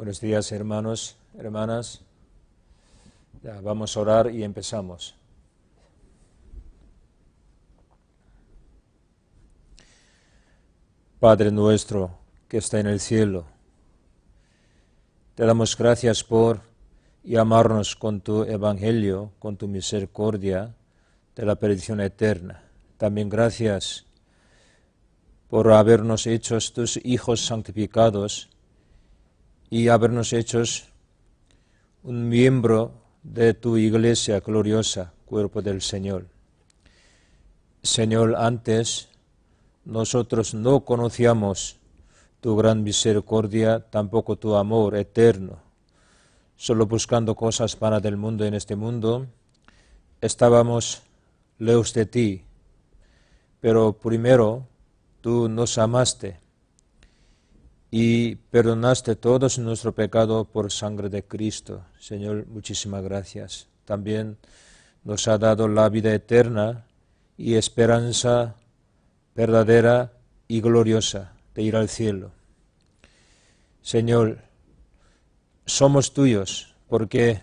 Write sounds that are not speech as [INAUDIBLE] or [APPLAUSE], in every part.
Buenos días, hermanos, hermanas. vamos a orar y empezamos. Padre nuestro que está en el cielo, te damos gracias por llamarnos con tu evangelio, con tu misericordia de la perdición eterna. También gracias por habernos hecho tus hijos santificados y habernos hecho un miembro de tu iglesia gloriosa, cuerpo del Señor. Señor, antes nosotros no conocíamos tu gran misericordia, tampoco tu amor eterno. Solo buscando cosas para del mundo en este mundo, estábamos lejos de ti. Pero primero tú nos amaste y perdonaste todos nuestro pecado por sangre de Cristo. Señor, muchísimas gracias. También nos ha dado la vida eterna y esperanza verdadera y gloriosa de ir al cielo. Señor, somos tuyos porque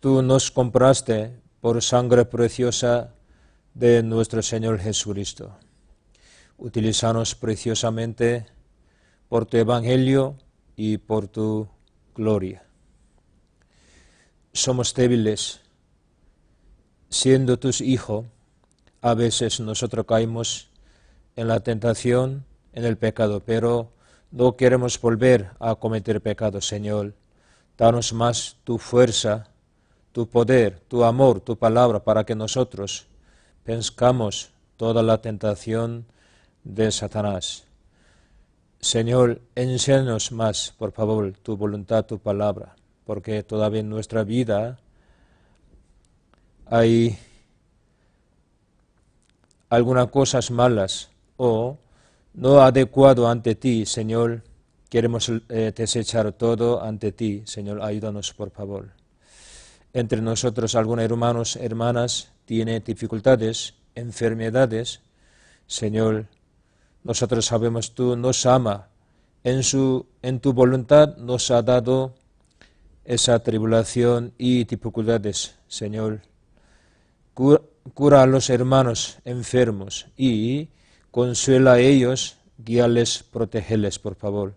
tú nos compraste por sangre preciosa de nuestro Señor Jesucristo. Utilizanos preciosamente por tu evangelio y por tu gloria. Somos débiles. Siendo tus hijos, a veces nosotros caemos en la tentación, en el pecado, pero no queremos volver a cometer pecado, Señor. Danos más tu fuerza, tu poder, tu amor, tu palabra, para que nosotros penscamos toda la tentación de Satanás Señor, enséñanos más, por favor, tu voluntad, tu palabra, porque todavía en nuestra vida hay algunas cosas malas o no adecuado ante ti, Señor. Queremos eh, desechar todo ante ti, Señor, ayúdanos, por favor. Entre nosotros, algunos hermanos, hermanas, tiene dificultades, enfermedades, Señor, nosotros sabemos tú nos ama. En, su, en tu voluntad nos ha dado esa tribulación y dificultades, Señor. Cura a los hermanos enfermos y consuela a ellos, guíales, protegeles por favor.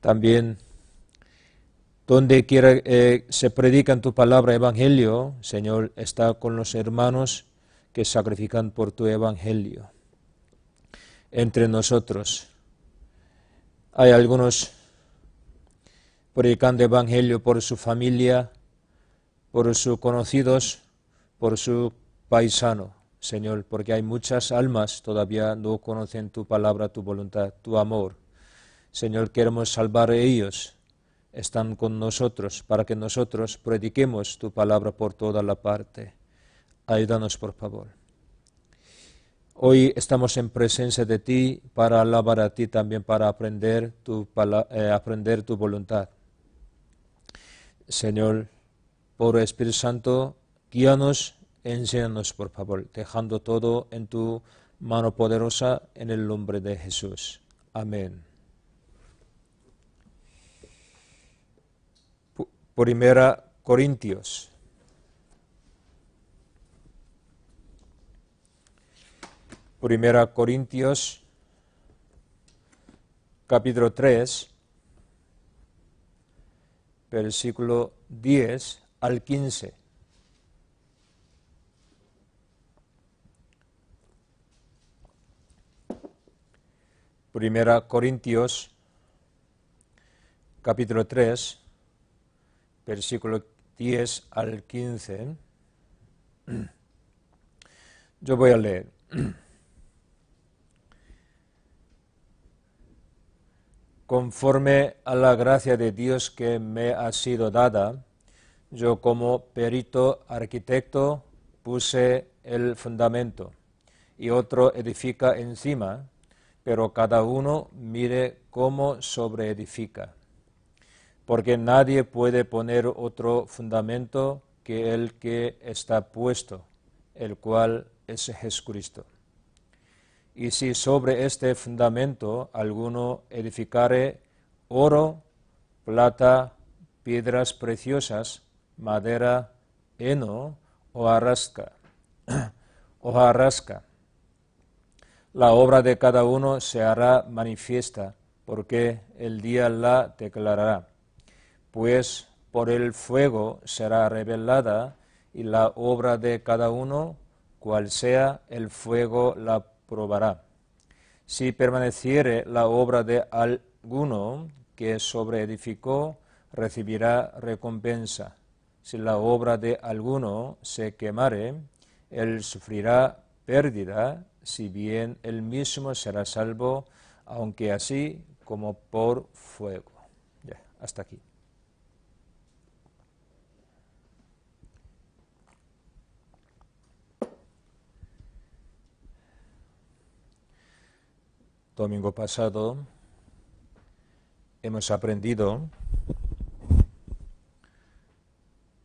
También, donde quiera que eh, se en tu palabra, evangelio, Señor, está con los hermanos que sacrifican por tu evangelio entre nosotros. Hay algunos predicando evangelio por su familia, por sus conocidos, por su paisano, Señor, porque hay muchas almas todavía no conocen tu palabra, tu voluntad, tu amor. Señor, queremos salvar a ellos. Están con nosotros para que nosotros prediquemos tu palabra por toda la parte. Ayúdanos, por favor. Hoy estamos en presencia de ti para alabar a ti también, para aprender tu, eh, aprender tu voluntad. Señor, por Espíritu Santo, guíanos, enséñanos, por favor, dejando todo en tu mano poderosa, en el nombre de Jesús. Amén. Primera Corintios Primera Corintios, capítulo 3, versículo 10 al 15. Primera Corintios, capítulo 3, versículo 10 al 15. [CLEARS THROAT] Yo voy a leer. [CLEARS THROAT] Conforme a la gracia de Dios que me ha sido dada, yo como perito arquitecto puse el fundamento y otro edifica encima, pero cada uno mire cómo sobreedifica, porque nadie puede poner otro fundamento que el que está puesto, el cual es Jesucristo. Y si sobre este fundamento alguno edificare oro, plata, piedras preciosas, madera, heno [CLEARS THROAT] o arrasca, la obra de cada uno se hará manifiesta, porque el día la declarará, pues por el fuego será revelada y la obra de cada uno, cual sea el fuego la probará. Si permaneciere la obra de alguno que sobreedificó, recibirá recompensa. Si la obra de alguno se quemare, él sufrirá pérdida, si bien él mismo será salvo, aunque así como por fuego. Ya, hasta aquí. domingo pasado hemos aprendido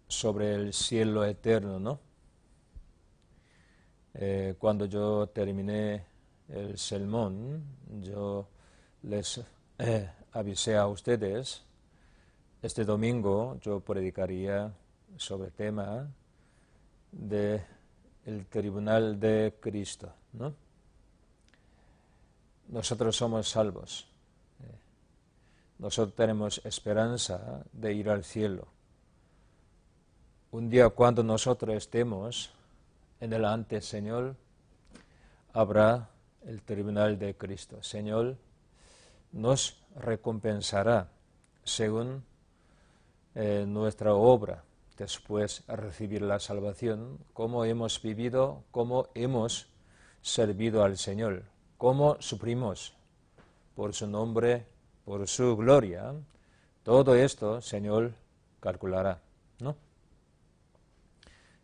sobre el cielo eterno, ¿no? Eh, cuando yo terminé el sermón, yo les eh, avisé a ustedes, este domingo yo predicaría sobre el tema del el tribunal de Cristo, ¿no? nosotros somos salvos. Nosotros tenemos esperanza de ir al cielo. Un día cuando nosotros estemos en ante, Señor, habrá el tribunal de Cristo. Señor, nos recompensará según eh, nuestra obra después recibir la salvación, cómo hemos vivido, cómo hemos servido al Señor cómo suprimos por su nombre, por su gloria, todo esto, Señor, calculará, ¿no?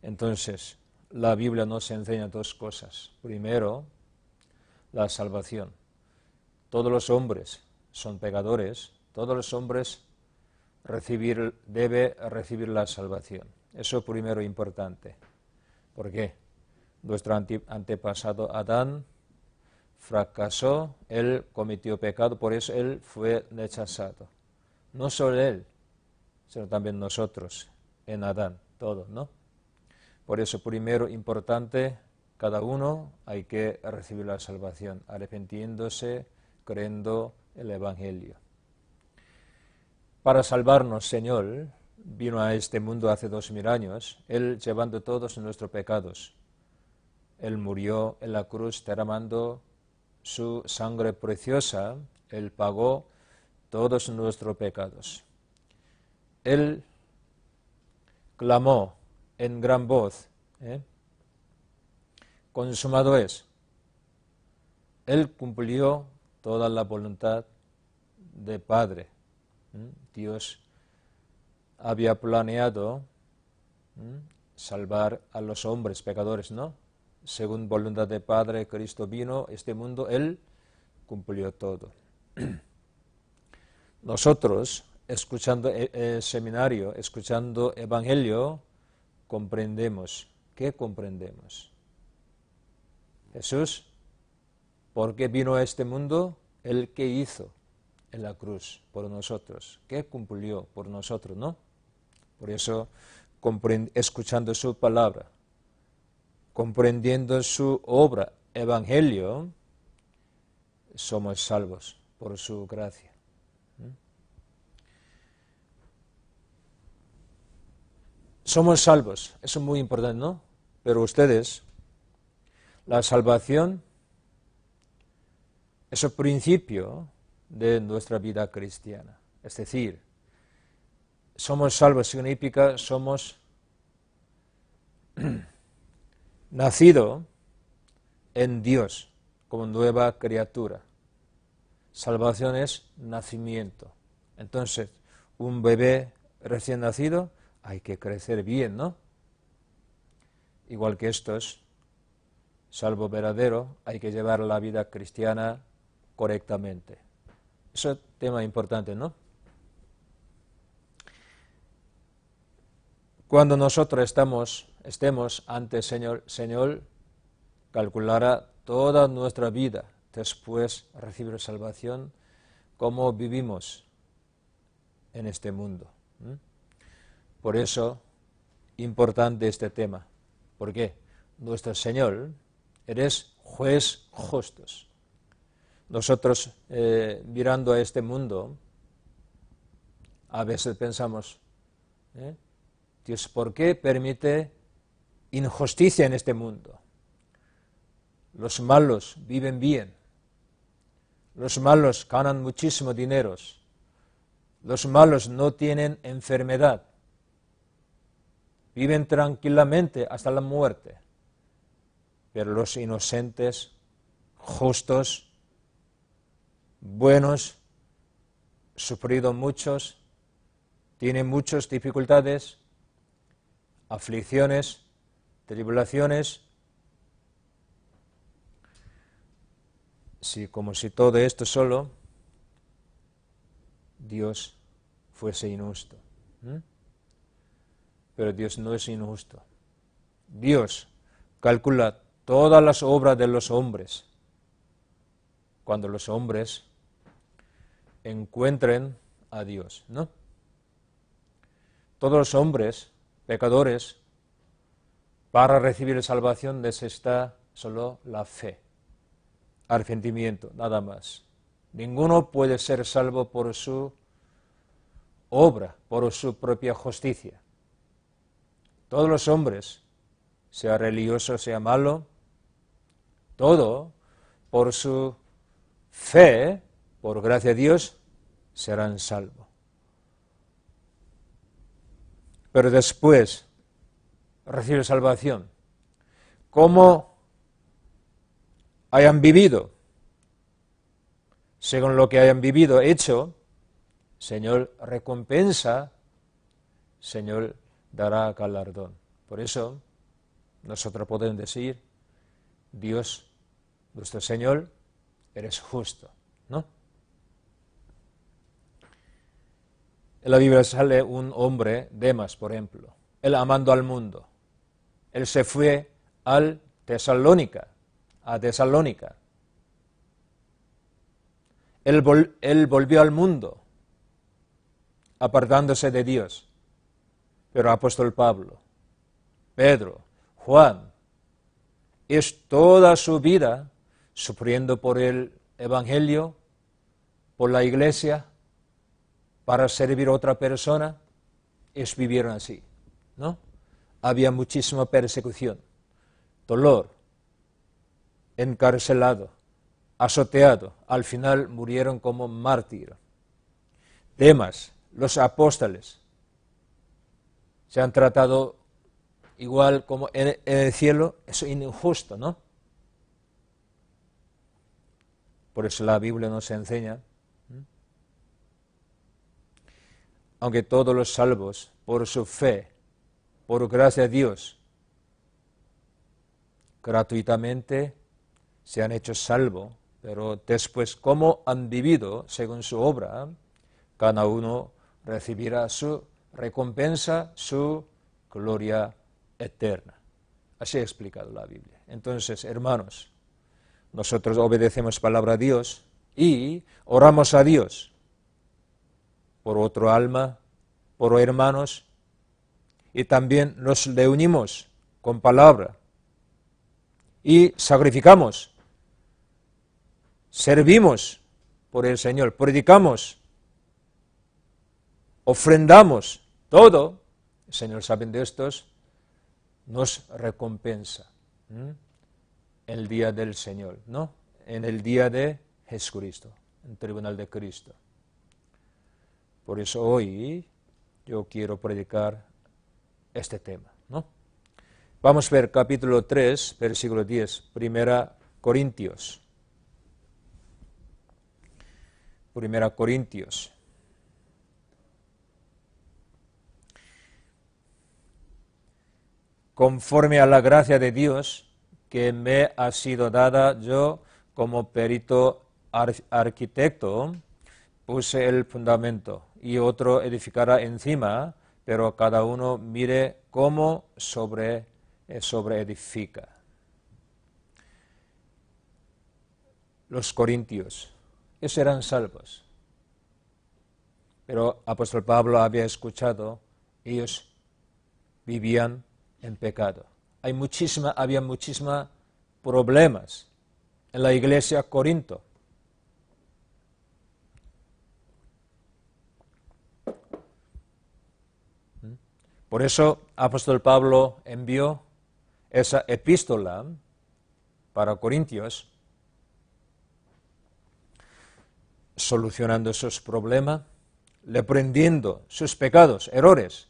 Entonces, la Biblia nos enseña dos cosas. Primero, la salvación. Todos los hombres son pecadores, todos los hombres recibir, debe recibir la salvación. Eso primero importante. ¿Por qué? Nuestro antepasado Adán fracasó, él cometió pecado, por eso él fue rechazado. No solo él, sino también nosotros, en Adán, todos, ¿no? Por eso primero importante, cada uno hay que recibir la salvación, arrepintiéndose, creyendo el Evangelio. Para salvarnos, Señor, vino a este mundo hace dos mil años, Él llevando todos nuestros pecados. Él murió en la cruz derramando su sangre preciosa, Él pagó todos nuestros pecados. Él clamó en gran voz, ¿eh? consumado es. Él cumplió toda la voluntad de Padre. ¿eh? Dios había planeado ¿eh? salvar a los hombres pecadores, ¿no? según voluntad de Padre, Cristo vino este mundo, Él cumplió todo. [CLEARS THROAT] Nosotros, escuchando e-, el seminario, escuchando Evangelio, comprendemos. ¿Qué comprendemos? Jesús, ¿por qué vino a este mundo? El ¿qué hizo en la cruz por nosotros, ¿Qué cumplió por nosotros, ¿no? Por eso, escuchando su palabra, comprendiendo su obra, evangelio, somos salvos por su gracia. ¿Mm? Somos salvos, eso es muy importante, ¿no? Pero ustedes, la salvación es el principio de nuestra vida cristiana. Es decir, somos salvos significa somos [CLEARS THROAT] nacido en Dios como nueva criatura. Salvación es nacimiento. Entonces, un bebé recién nacido hay que crecer bien, ¿no? Igual que estos, salvo verdadero, hay que llevar la vida cristiana correctamente. Eso es un tema importante, ¿no? Cuando nosotros estamos estemos ante Señor, Señor calculará toda nuestra vida después de recibir salvación, cómo vivimos en este mundo. ¿Mm? Por eso, importante este tema. porque Nuestro Señor eres juez justos. Nosotros, eh, mirando a este mundo, a veces pensamos, ¿eh? Dios, ¿por qué permite injusticia en este mundo. Los malos viven bien. Los malos ganan muchísimo dinero. Los malos no tienen enfermedad. Viven tranquilamente hasta la muerte. Pero los inocentes, justos, buenos, sufrido muchos, tienen muchas dificultades, aflicciones, tribulaciones, si como si todo esto solo Dios fuese injusto. Pero Dios no es injusto. Dios calcula todas las obras de los hombres cuando los hombres encuentren a Dios, ¿no? Todos los hombres pecadores para recibir salvación está solo la fe, arrepentimiento, nada más. Ninguno puede ser salvo por su obra, por su propia justicia. Todos los hombres, sea religioso, sea malo, todo por su fe, por gracia de Dios, serán salvos. Pero después recibe salvación, cómo hayan vivido, según lo que hayan vivido, hecho, Señor recompensa, Señor dará galardón. Por eso nosotros podemos decir, Dios, nuestro Señor, eres justo, ¿no? En la Biblia sale un hombre, Demas, por ejemplo, el amando al mundo, él se fue al Tesalónica, a Tesalónica. Él, volvió al mundo, apartándose de Dios. Pero apóstol Pablo, Pedro, Juan, es toda su vida sufriendo por el Evangelio, por la iglesia, para servir a otra persona, es vivieron así, ¿no? había muchísima persecución, dolor, encarcelado, azoteado, al final murieron como mártir. Temas, los apóstoles, se han tratado igual como en, el cielo, es injusto, ¿no? Por eso la Biblia nos enseña, aunque todos los salvos por su fe por gracia a Dios, gratuitamente se han hecho salvo, pero después como han vivido según su obra, cada uno recibirá su recompensa, su gloria eterna. Así ha explicado la Biblia. Entonces, hermanos, nosotros obedecemos palabra a Dios y oramos a Dios por otro alma, por hermanos y también nos reunimos con palabra y sacrificamos, servimos por el Señor, predicamos, ofrendamos todo, el Señor saben de estos, nos recompensa el día del Señor, ¿no? En el día de Jesucristo, en el tribunal de Cristo. Por eso hoy yo quiero predicar este tema. ¿no? Vamos a ver capítulo 3, versículo 10, primera Corintios. Primera Corintios. Conforme a la gracia de Dios que me ha sido dada, yo como perito arquitecto puse el fundamento y otro edificará encima pero cada uno mire cómo sobre, eh, edifica. Los corintios, ellos eran salvos, pero apóstol Pablo había escuchado, ellos vivían en pecado. Hay muchísima, había muchísimos problemas en la iglesia Corinto Por eso apóstol Pablo envió esa epístola para Corintios, solucionando sus problemas, reprendiendo sus pecados, errores,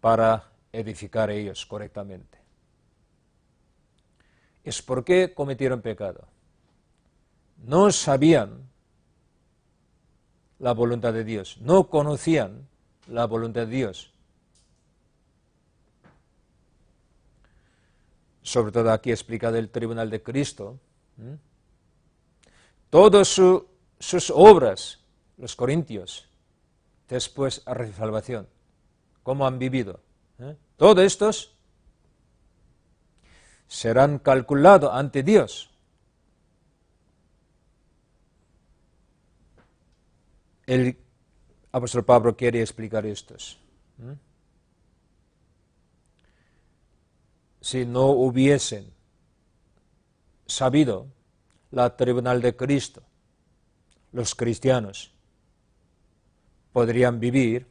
para edificar a ellos correctamente. Es por qué cometieron pecado. No sabían la voluntad de Dios, no conocían la voluntad de Dios sobre todo aquí explicado el tribunal de Cristo, todas sus obras, los corintios, después a la salvación, cómo han vivido. ¿Eh? Todos estos serán calculados ante Dios. El apóstol Pablo quiere explicar estos. si no hubiesen sabido la tribunal de Cristo, los cristianos podrían vivir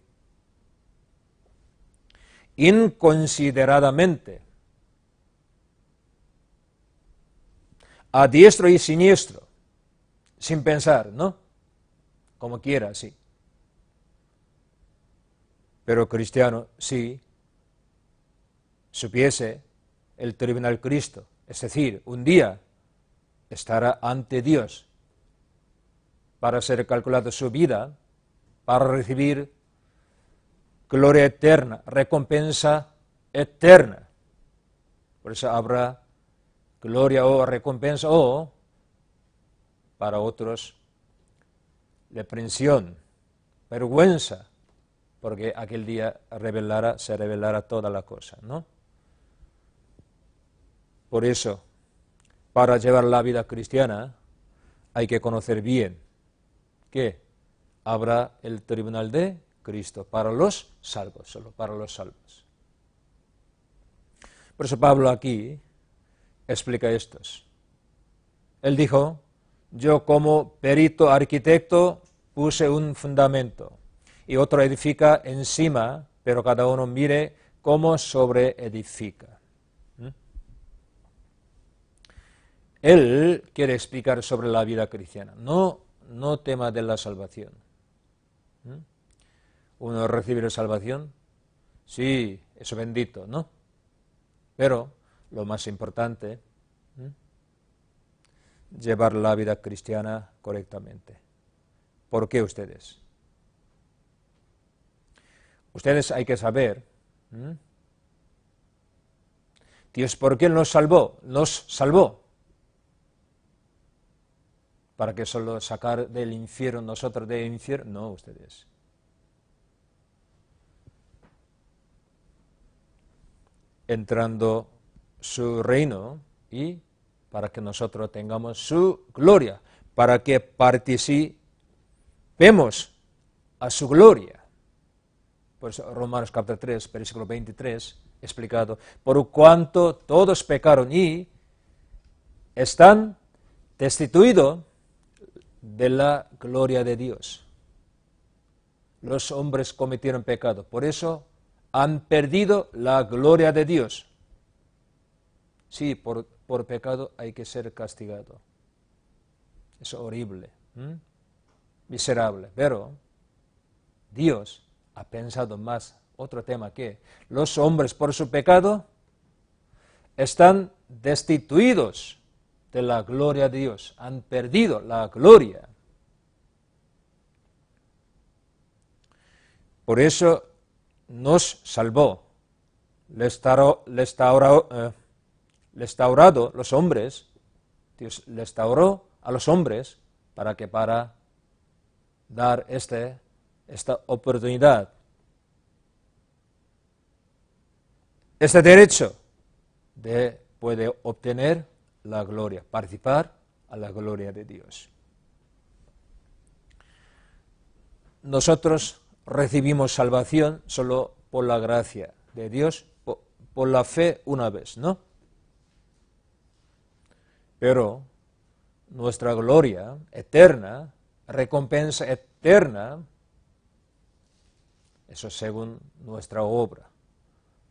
inconsideradamente a diestro y siniestro, sin pensar, ¿no? Como quiera, sí. Pero cristiano, sí, supiese el tribunal Cristo, es decir, un día estará ante Dios para ser calculada su vida, para recibir gloria eterna, recompensa eterna. Por eso habrá gloria o recompensa o para otros depresión, vergüenza, porque aquel día revelará, se revelará toda la cosa, ¿no? Por eso, para llevar la vida cristiana hay que conocer bien que habrá el tribunal de Cristo para los salvos, solo para los salvos. Por eso Pablo aquí explica estos. Él dijo, yo como perito arquitecto puse un fundamento y otro edifica encima, pero cada uno mire cómo sobre edifica. él quiere explicar sobre la vida cristiana, no, no tema de la salvación. ¿Mm? Uno recibe la salvación, sí, eso bendito, ¿no? Pero lo más importante, ¿Mm? llevar la vida cristiana correctamente. ¿Por qué ustedes? Ustedes hay que saber, ¿Mm? Dios, ¿por qué nos salvó? Nos salvó para que solo sacar del infierno nosotros del infierno, no ustedes. Entrando su reino y para que nosotros tengamos su gloria, para que participemos a su gloria. Por Romanos capítulo 3, versículo 23, explicado, por cuanto todos pecaron y están destituidos de la gloria de Dios. Los hombres cometieron pecado, por eso han perdido la gloria de Dios. Sí, por, pecado hay que ser castigado. Es horrible, miserable, pero Dios ha pensado más, otro tema que los hombres por su pecado están destituidos de la gloria de Dios, han perdido la gloria. Por eso nos salvó, Le restaurado eh, los hombres, Dios restauró a los hombres para que para dar este, esta oportunidad, este derecho de puede obtener la gloria, participar a la gloria de Dios. Nosotros recibimos salvación solo por la gracia de Dios, por, la fe una vez, ¿no? Pero nuestra gloria eterna, recompensa eterna, eso según nuestra obra,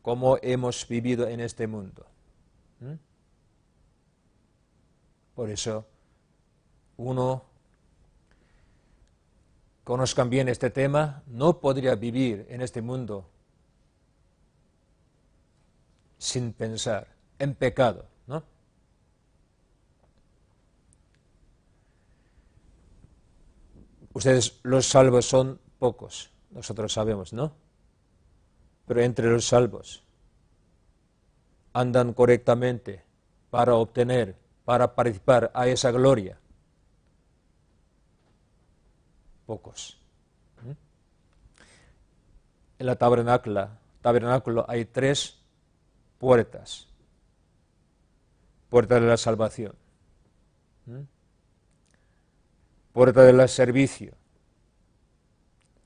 cómo hemos vivido en este mundo. Por eso, uno, conozcan bien este tema, no podría vivir en este mundo sin pensar, en pecado, ¿no? Ustedes, los salvos, son pocos, nosotros sabemos, ¿no? Pero entre los salvos andan correctamente para obtener para participar a esa gloria? Pocos. ¿Mm? En la tabernácula, tabernáculo hay tres puertas. Puerta de la salvación. ¿Mm? Puerta del servicio.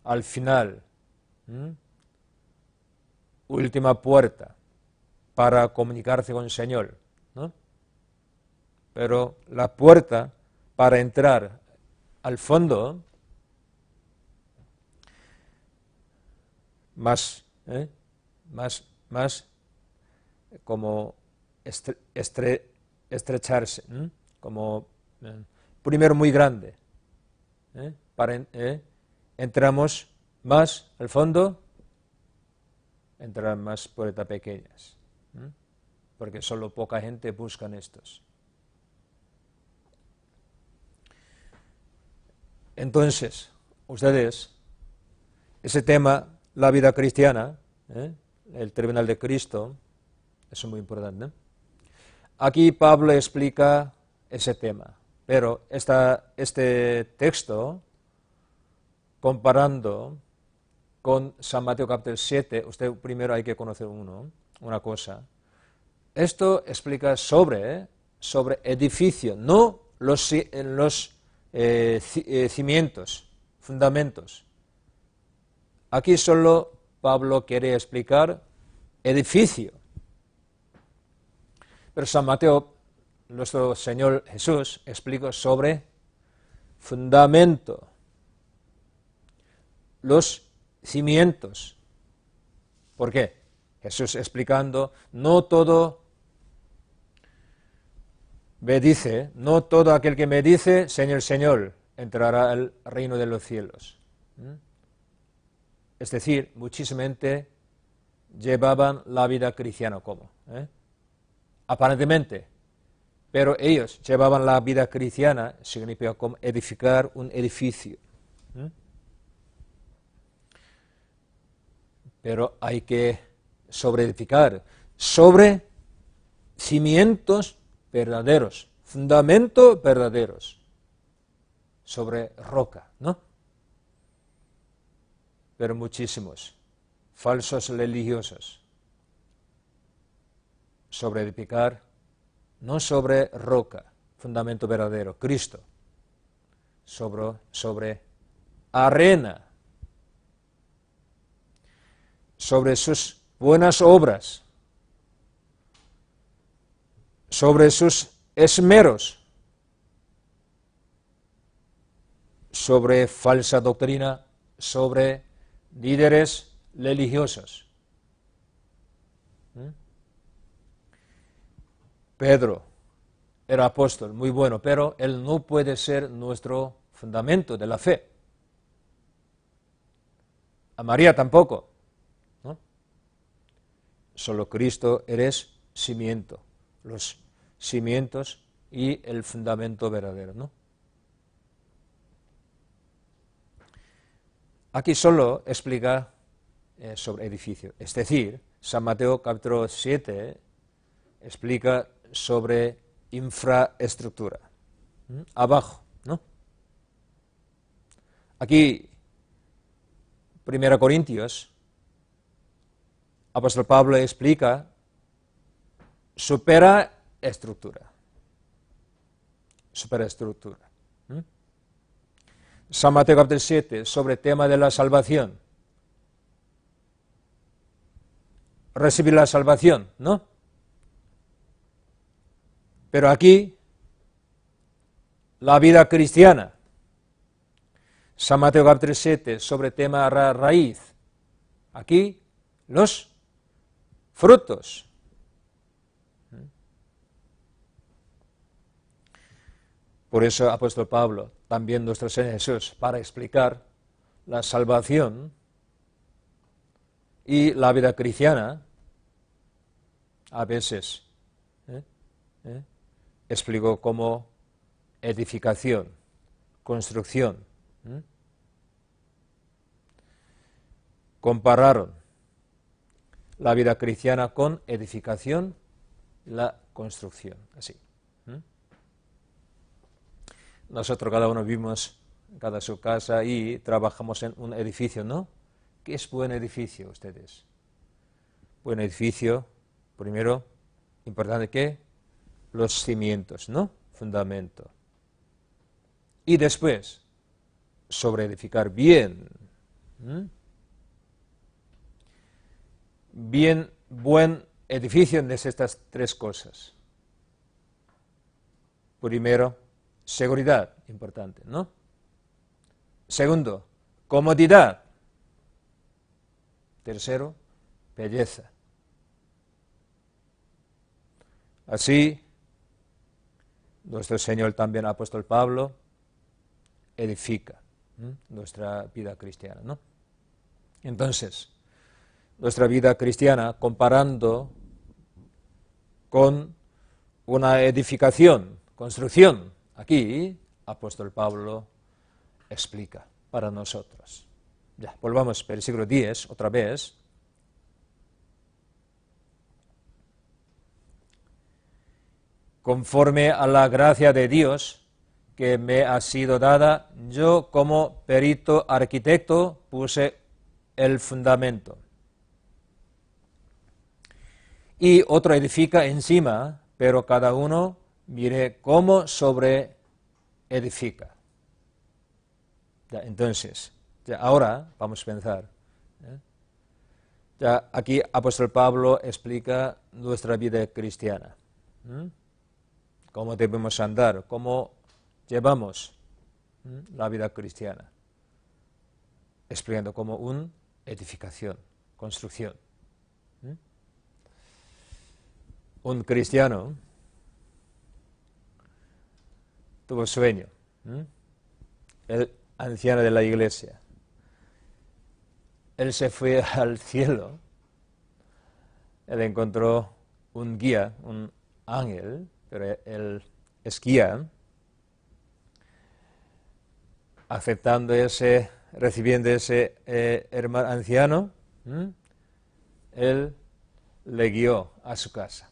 Al final. ¿Mm? Última puerta para comunicarse con el Señor pero la puerta para entrar al fondo más, ¿eh? más, más como estrecharse, como eh, primero muy grande. ¿eh? entramos más al fondo, entrarán más puertas pequeñas, porque solo poca gente busca estos. Entonces, ustedes, ese tema, la vida cristiana, ¿eh? el tribunal de Cristo, es muy importante. Aquí Pablo explica ese tema, pero este texto, comparando con San Mateo capítulo 7, usted primero hay que conocer uno, una cosa. Esto explica sobre, ¿eh? sobre edificio, no los, en los eh, eh, cimientos, fundamentos. Aquí solo Pablo quiere explicar edificio. Pero San Mateo, nuestro Señor Jesús, explica sobre fundamento, los cimientos. ¿Por qué? Jesús explicando, no todo me dice, no todo aquel que me dice, Señor, Señor, entrará al reino de los cielos. ¿Mm? Es decir, muchísimamente llevaban la vida cristiana como, ¿eh? aparentemente, pero ellos llevaban la vida cristiana, significa como edificar un edificio. ¿Mm? Pero hay que sobreedificar sobre cimientos verdaderos, fundamento verdaderos, sobre roca, ¿no? Pero muchísimos falsos religiosos sobre edificar, no sobre roca, fundamento verdadero, Cristo, sobre, sobre arena, sobre sus buenas obras sobre sus esmeros, sobre falsa doctrina, sobre líderes religiosos. ¿Mm? Pedro era apóstol, muy bueno, pero él no puede ser nuestro fundamento de la fe. A María tampoco. Solo Cristo eres cimiento los cimientos y el fundamento verdadero. ¿no? Aquí solo explica eh, sobre edificio, es decir, San Mateo capítulo 7 explica sobre infraestructura, abajo, ¿no? Aquí, Primera Corintios, apóstol Pablo explica supera estructura. Supera estructura. ¿Mm? San Mateo capítulo 7, sobre tema de la salvación. Recibir la salvación, ¿no? Pero aquí, la vida cristiana. San Mateo capítulo 7, sobre tema raíz. Aquí, los frutos Por eso, apóstol Pablo, también nuestro Señor Jesús, para explicar la salvación y la vida cristiana, a veces ¿eh? ¿Eh? explicó como edificación, construcción. ¿eh? Compararon la vida cristiana con edificación la construcción. Así nosotros cada uno vivimos en cada su casa y trabajamos en un edificio, ¿no? ¿Qué es buen edificio ustedes? Buen edificio, primero, importante que los cimientos, ¿no? Fundamento. Y después, sobre edificar bien. Bien, buen edificio es estas tres cosas. Primero, Seguridad, importante, ¿no? Segundo, comodidad. Tercero, belleza. Así, nuestro Señor también apóstol Pablo edifica nuestra vida cristiana, ¿no? Entonces, nuestra vida cristiana comparando con una edificación, construcción Aquí, apóstol Pablo explica para nosotros. Ya, volvamos al siglo X otra vez. Conforme a la gracia de Dios que me ha sido dada, yo como perito arquitecto puse el fundamento. Y otro edifica encima, pero cada uno mire cómo sobre edifica. entonces, ahora vamos a pensar. ¿eh? Ya aquí apóstol Pablo explica nuestra vida cristiana. Cómo debemos andar, cómo llevamos la vida cristiana. Explicando como una edificación, construcción. Un cristiano tuvo sueño, el anciano de la iglesia. Él se fue [LAUGHS] al cielo, él encontró un guía, un ángel, pero él es guía, aceptando ese, recibiendo ese eh, hermano anciano, él le guió a su casa.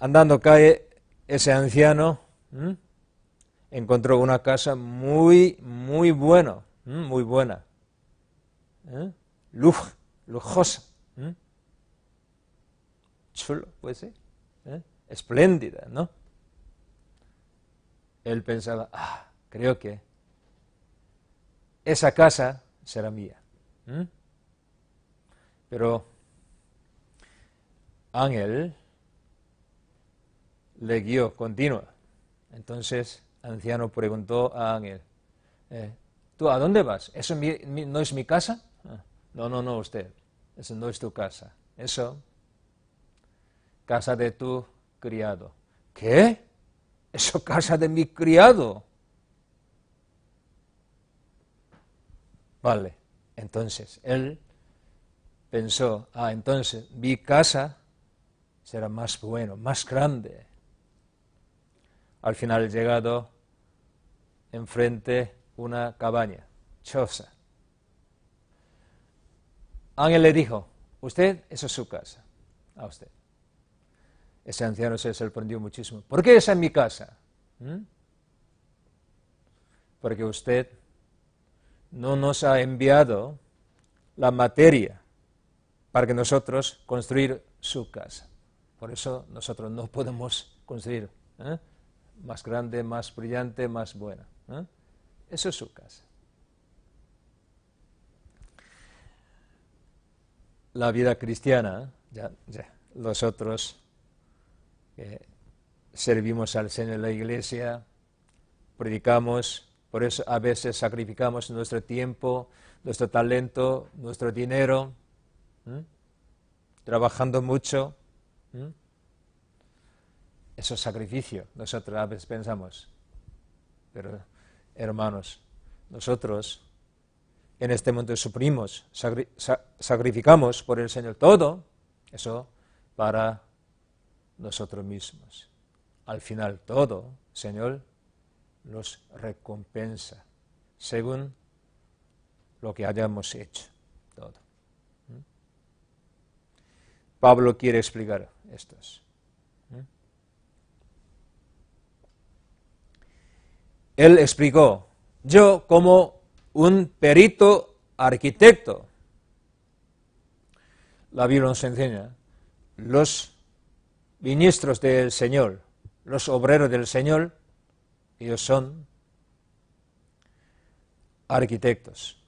Andando cae ese anciano, encontró una casa muy, muy buena, muy buena, ¿eh? Luj, lujosa, chulo, pues ser, ¿eh? espléndida, ¿no? Él pensaba, ah, creo que esa casa será mía. Pero Ángel le guió, continua. Entonces, anciano preguntó a Ángel, eh, ¿tú a dónde vas? ¿Eso no es mi casa? Ah, no, no, no, usted, eso no es tu casa. Eso, casa de tu criado. ¿Qué? Eso casa de mi criado. Vale, entonces él pensó, ah, entonces mi casa será más bueno, más grande al final llegado, enfrente una cabaña, choza. Ángel le dijo, usted, esa es su casa, a usted. Ese anciano se sorprendió muchísimo. ¿Por qué esa es mi casa? ¿Mm? Porque usted no nos ha enviado la materia para que nosotros construir su casa. Por eso nosotros no podemos construir. ¿eh? más grande, más brillante, más buena. Eso es su casa. La vida cristiana, ya, ya, servimos al Señor en la iglesia, predicamos, por eso a veces sacrificamos nuestro tiempo, nuestro talento, nuestro dinero, trabajando mucho. Eso es sacrificio, nosotros a veces pensamos. Pero, hermanos, nosotros en este mundo suprimos, sacrificamos por el Señor todo, eso para nosotros mismos. Al final todo, Señor, nos recompensa según lo que hayamos hecho. Todo. ¿Mm? Pablo quiere explicar estos. Él explicó, yo como un perito arquitecto, la Biblia nos enseña, los ministros del Señor, los obreros del Señor, ellos son arquitectos,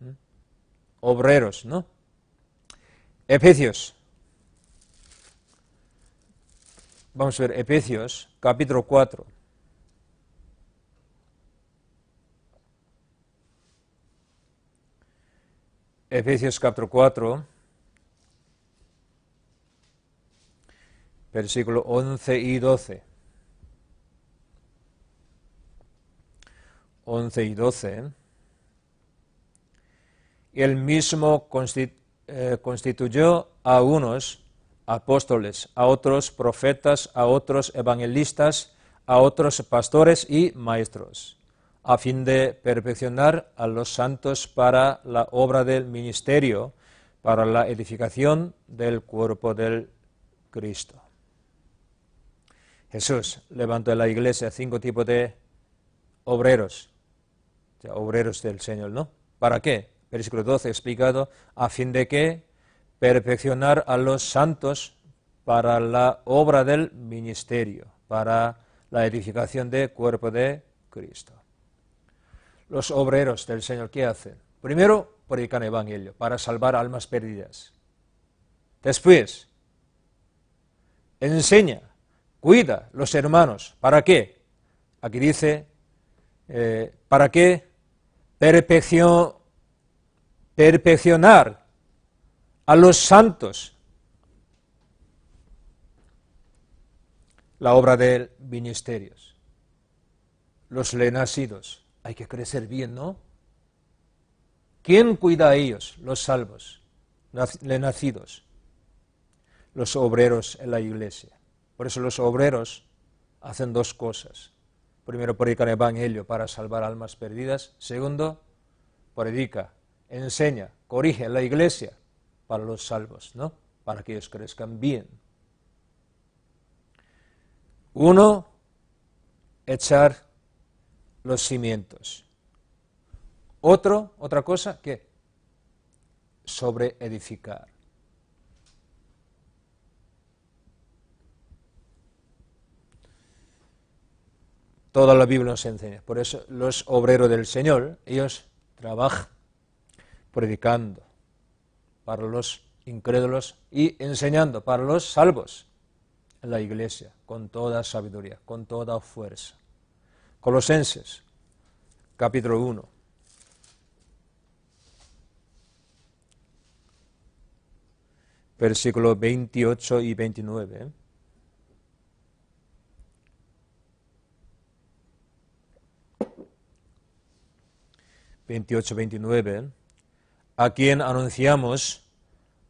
¿Mm? obreros, ¿no? Efesios. Vamos a ver, Efesios, capítulo 4. Efesios capítulo 4, versículo 11 y 12. 11 y 12. Y él mismo eh, constituyó a unos apóstoles, a otros profetas, a otros evangelistas, a otros pastores y maestros a fin de perfeccionar a los santos para la obra del ministerio, para la edificación del cuerpo del Cristo. Jesús levantó en la iglesia cinco tipos de obreros, obreros del Señor, ¿no? ¿Para qué? Versículo 12 explicado, a fin de que perfeccionar a los santos para la obra del ministerio, para la edificación del cuerpo de Cristo los obreros del Señor, ¿qué hacen? Primero, predican evangelio para salvar almas perdidas. Después, enseña, cuida los hermanos. ¿Para qué? Aquí dice, eh, ¿para qué? Perfeccion, perfeccionar a los santos. La obra del ministerios, Los lenacidos. Hay que crecer bien, ¿no? ¿Quién cuida a ellos? Los salvos, nacidos, los obreros en la iglesia. Por eso los obreros hacen dos cosas. Primero, predican el Evangelio para salvar almas perdidas. Segundo, predica, enseña, corrige la iglesia para los salvos, ¿no? Para que ellos crezcan bien. Uno, echar los cimientos. Otro, otra cosa, ¿qué? Sobre edificar. Toda la Biblia nos enseña. Por eso los obreros del Señor, ellos trabajan predicando para los incrédulos y enseñando para los salvos en la iglesia con toda sabiduría, con toda fuerza. Colosenses, capítulo 1. Versículos 28 y 29. 28 29, a quien anunciamos,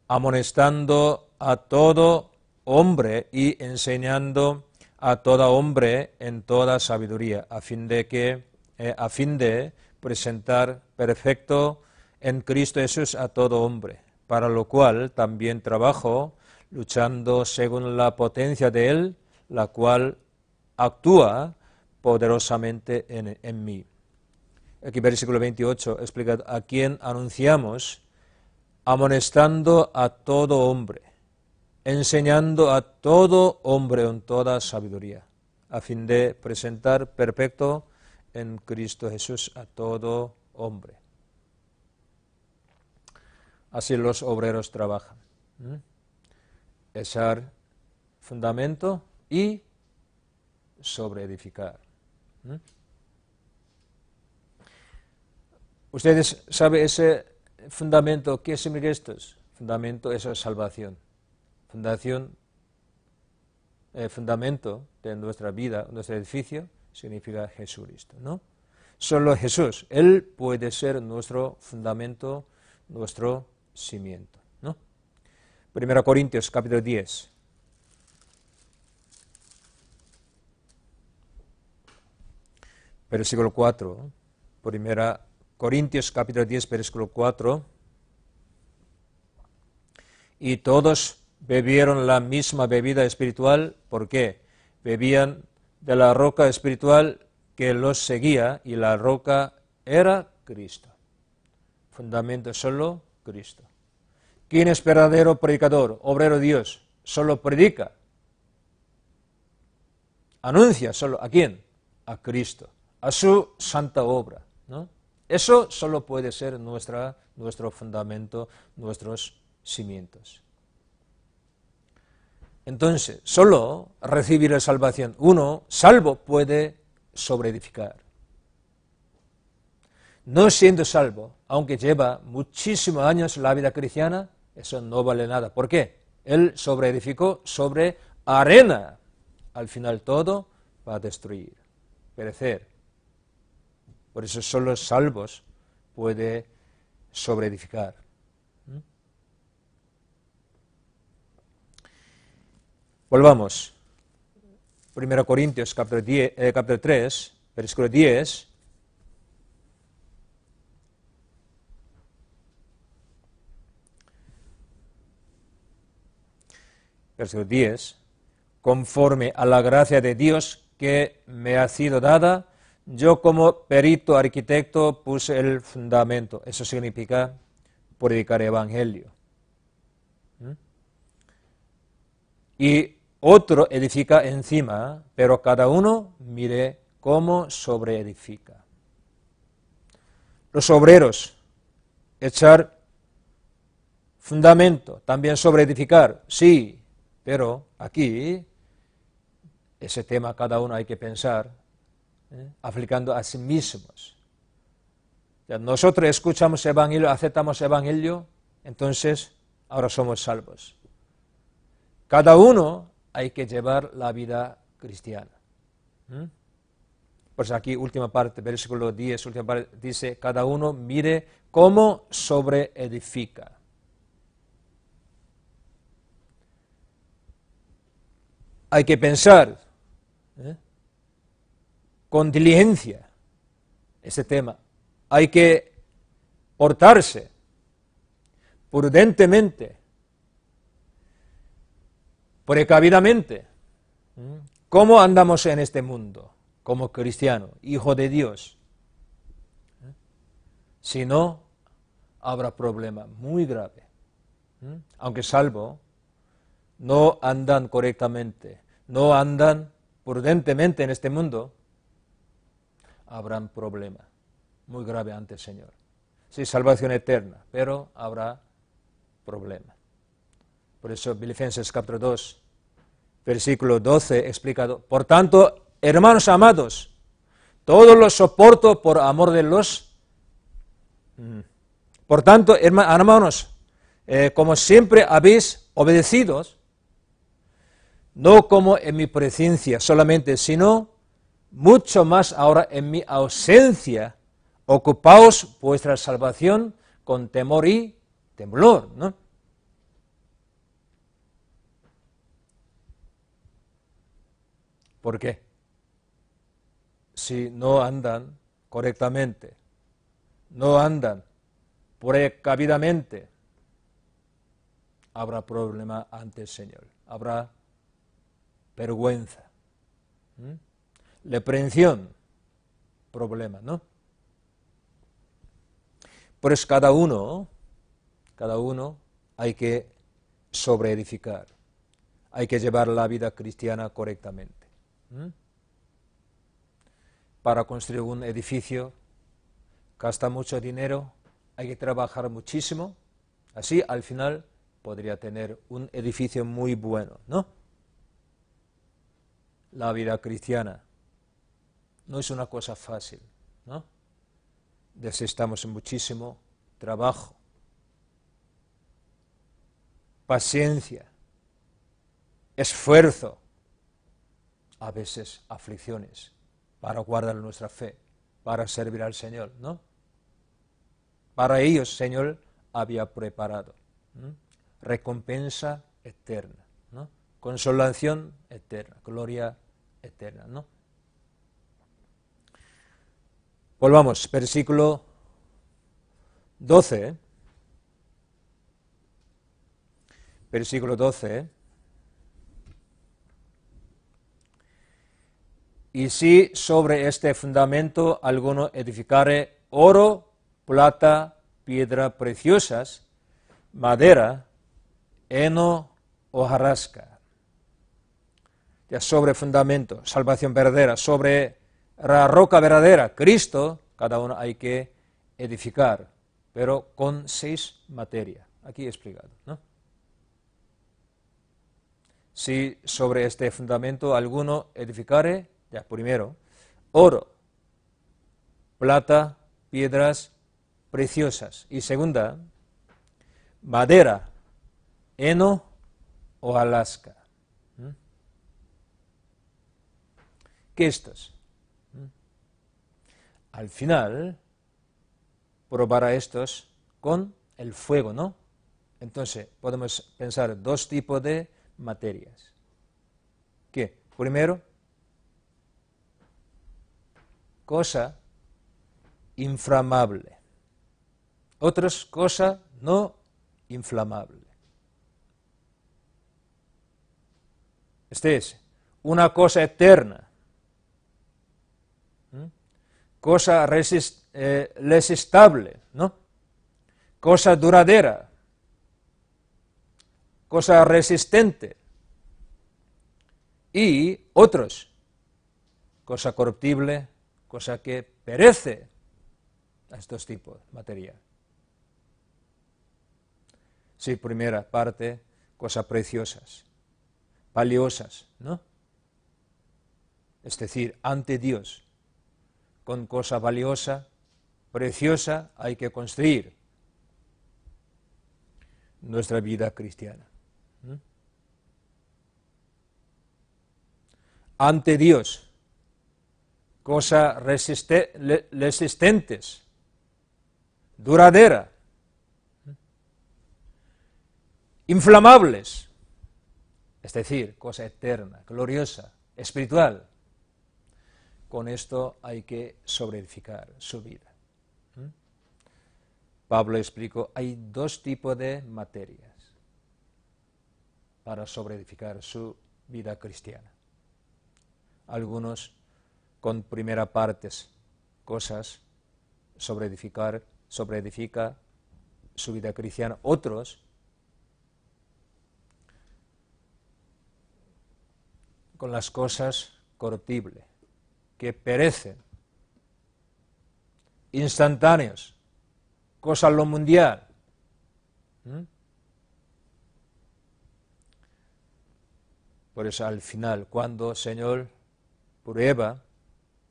amonestando a todo hombre y enseñando a todo hombre en toda sabiduría, a fin de que, eh, a fin de presentar perfecto en Cristo Jesús a todo hombre, para lo cual también trabajo, luchando según la potencia de Él, la cual actúa poderosamente en, mí. Aquí versículo 28 explica a quién anunciamos, amonestando a todo hombre enseñando a todo hombre en toda sabiduría, a fin de presentar perfecto en Cristo Jesús a todo hombre. Así los obreros trabajan. Echar fundamento y sobre edificar. Ustedes saben ese fundamento, ¿qué significa esto? Fundamento es la salvación fundación, el eh, fundamento de nuestra vida, nuestro edificio, significa Jesucristo, ¿no? Solo Jesús, Él puede ser nuestro fundamento, nuestro cimiento, ¿no? Corintios, capítulo 10. Versículo 4, Primera Corintios capítulo 10, versículo 4. Y todos bebieron la misma bebida espiritual, ¿por qué? Bebían de la roca espiritual que los seguía y la roca era Cristo. Fundamento solo Cristo. ¿Quién es verdadero predicador, obrero de Dios? Solo predica. Anuncia solo a quién? A Cristo, a su santa obra. ¿no? Eso solo puede ser nuestro fundamento, nuestros cimientos. Entonces, solo recibir la salvación. Uno, salvo, puede sobreedificar. No siendo salvo, aunque lleva muchísimos años la vida cristiana, eso no vale nada. ¿Por qué? Él sobreedificó sobre arena. Al final todo va a destruir, perecer. Por eso solo salvos puede sobreedificar. Volvamos. 1 Corintios capítulo, 3, eh, versículo 10. Versículo 10. Conforme a la gracia de Dios que me ha sido dada, yo como perito arquitecto puse el fundamento. Eso significa predicar evangelio. ¿Mm? Y otro edifica encima, pero cada uno mire cómo sobreedifica. Los obreros, echar fundamento, también sobreedificar, sí, pero aquí ese tema cada uno hay que pensar ¿eh? aplicando a sí mismos. nosotros escuchamos evangelio, aceptamos evangelio, entonces ahora somos salvos. Cada uno hay que llevar la vida cristiana. ¿Mm? Pues aquí, última parte, versículo 10, última parte, dice, cada uno mire cómo sobreedifica. Hay que pensar ¿eh? con diligencia ese tema. Hay que portarse prudentemente precavidamente. ¿Cómo andamos en este mundo como cristiano, hijo de Dios? Si no, habrá problema muy grave. Aunque salvo, no andan correctamente, no andan prudentemente en este mundo, habrán problema muy grave ante el Señor. Sí, salvación eterna, pero habrá problema. Por eso Filipenses capítulo 2, versículo 12 explicado. Por tanto, hermanos amados, todo lo soporto por amor de los... Mm, por tanto, hermanos, eh, como siempre habéis obedecido, no como en mi presencia solamente, sino mucho más ahora en mi ausencia, ocupaos vuestra salvación con temor y temblor. ¿no? ¿Por qué? Si no andan correctamente, no andan precavidamente, habrá problema ante el Señor, habrá vergüenza, ¿Mm? problema, ¿no? Pues cada uno, cada uno hay que sobreedificar, hay que llevar la vida cristiana correctamente. ¿Mm? Para construir un edificio gasta mucho dinero, hay que trabajar muchísimo. Así al final podría tener un edificio muy bueno, ¿no? La vida cristiana no es una cosa fácil, ¿no? Necesitamos muchísimo trabajo, paciencia, esfuerzo, a veces aflicciones para guardar nuestra fe, para servir al Señor, ¿no? Para ellos, Señor, había preparado recompensa eterna, ¿no? consolación eterna, gloria eterna, ¿no? Volvamos, versículo 12. ¿eh? Versículo 12. Y si sobre este fundamento alguno edificare oro, plata, piedra preciosas, madera, heno o Ya sobre fundamento, salvación verdadera, sobre la roca verdadera, Cristo, cada uno hay que edificar, pero con seis materias. Aquí explicado. Si sobre este fundamento alguno edificare primero, oro, plata, piedras preciosas. Y segunda, madera, heno o Alaska. ¿Mm? ¿Qué estos? ¿Mm? Al final, probará estos con el fuego, ¿no? Entonces, podemos pensar dos tipos de materias. ¿Qué? Primero, cosa inflamable. Otras cosa no inflamable. Este es una cosa eterna, ¿Mm? cosa resist eh, ¿no? cosa duradera, cosa resistente, y otros, cosa corruptible, cosa que perece a estos tipos de materia. Sí, primera parte, cosas preciosas, valiosas, ¿no? Es decir, ante Dios, con cosa valiosa, preciosa, hay que construir nuestra vida cristiana. Ante Dios, cosa resistentes, duradera, inflamables, es decir, cosa eterna, gloriosa, espiritual. Con esto hay que sobreedificar su vida. ¿Mm? Pablo explicó, hay dos tipos de materias para sobreedificar su vida cristiana. Algunos con primera partes, cosas sobre edificar, sobre edifica su vida cristiana, otros con las cosas cortibles, que perecen, instantáneas, cosas lo mundial. ¿Mm? Por eso al final, cuando Señor prueba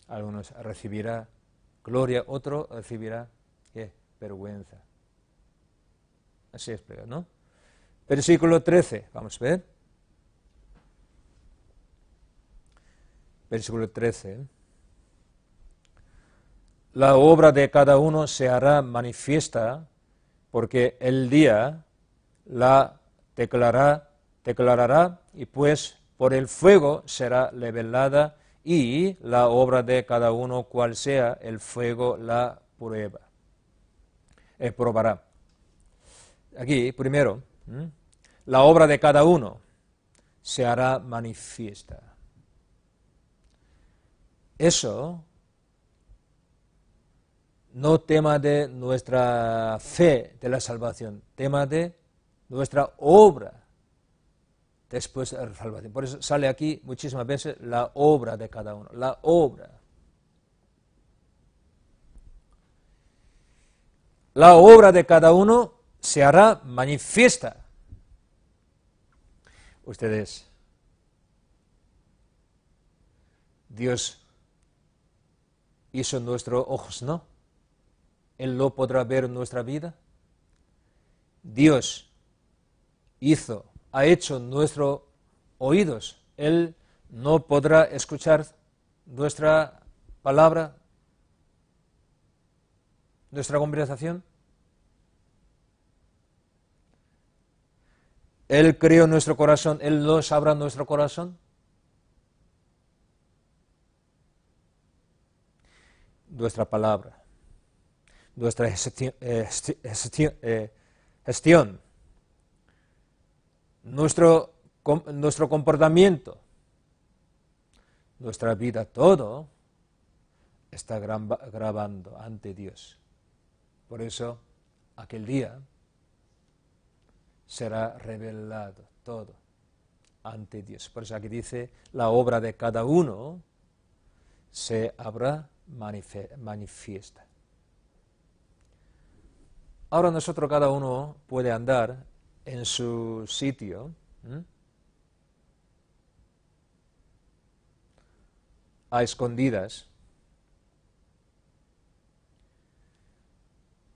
algunos recibirá gloria, otro recibirá vergüenza. Así es, ¿no? Versículo 13, vamos a ver. Versículo 13. La obra de cada uno se hará manifiesta porque el día la declarará, declarará y pues por el fuego será revelada y la obra de cada uno cual sea, el fuego la prueba, es probará. Aquí, primero, la obra de cada uno se hará manifiesta. Eso no tema de nuestra fe de la salvación, tema de nuestra obra después de salvación. Por eso sale aquí muchísimas veces la obra de cada uno, la obra. La obra de cada uno se hará manifiesta. Ustedes, Dios hizo nuestros ojos, ¿no? Él lo podrá ver en nuestra vida. Dios hizo ha hecho nuestros oídos, Él no podrá escuchar nuestra palabra, nuestra conversación. Él creó nuestro corazón, Él no sabrá nuestro corazón. Nuestra palabra, nuestra eh, eh, gestión, gestión nuestro, nuestro comportamiento, nuestra vida, todo está grabando ante Dios. Por eso, aquel día será revelado todo ante Dios. Por eso aquí dice, la obra de cada uno se habrá manifiesta. Ahora nosotros cada uno puede andar en su sitio, a escondidas,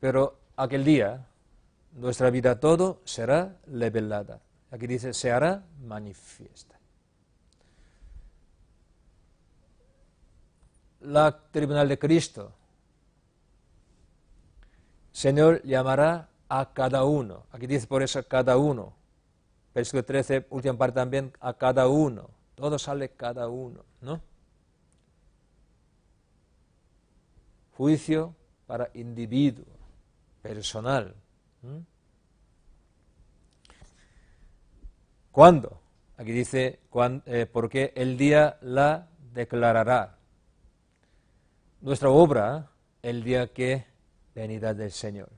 pero aquel día nuestra vida todo será levelada Aquí dice, se hará manifiesta. La tribunal de Cristo, Señor llamará a cada uno. Aquí dice por eso cada uno. Versículo 13, última parte también, a cada uno. Todo sale cada uno, ¿no? Juicio para individuo, personal. ¿Cuándo? Aquí dice, eh, porque el día la declarará. Nuestra obra, ¿eh? el día que venida del Señor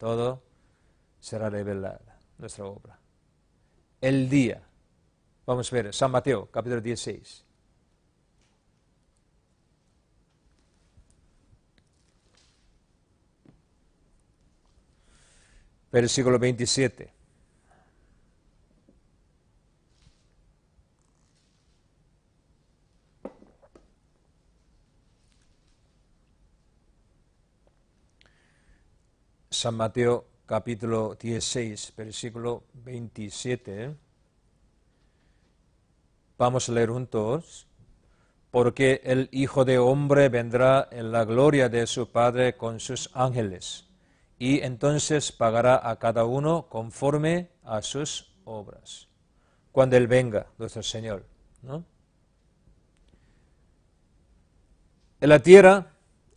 todo será revelada, nuestra obra. El día. Vamos a ver, San Mateo, capítulo 16. Versículo 27. San Mateo capítulo 16, versículo 27. ¿eh? Vamos a leer juntos. Porque el Hijo de Hombre vendrá en la gloria de su Padre con sus ángeles, y entonces pagará a cada uno conforme a sus obras. Cuando Él venga, nuestro Señor. ¿no? En la tierra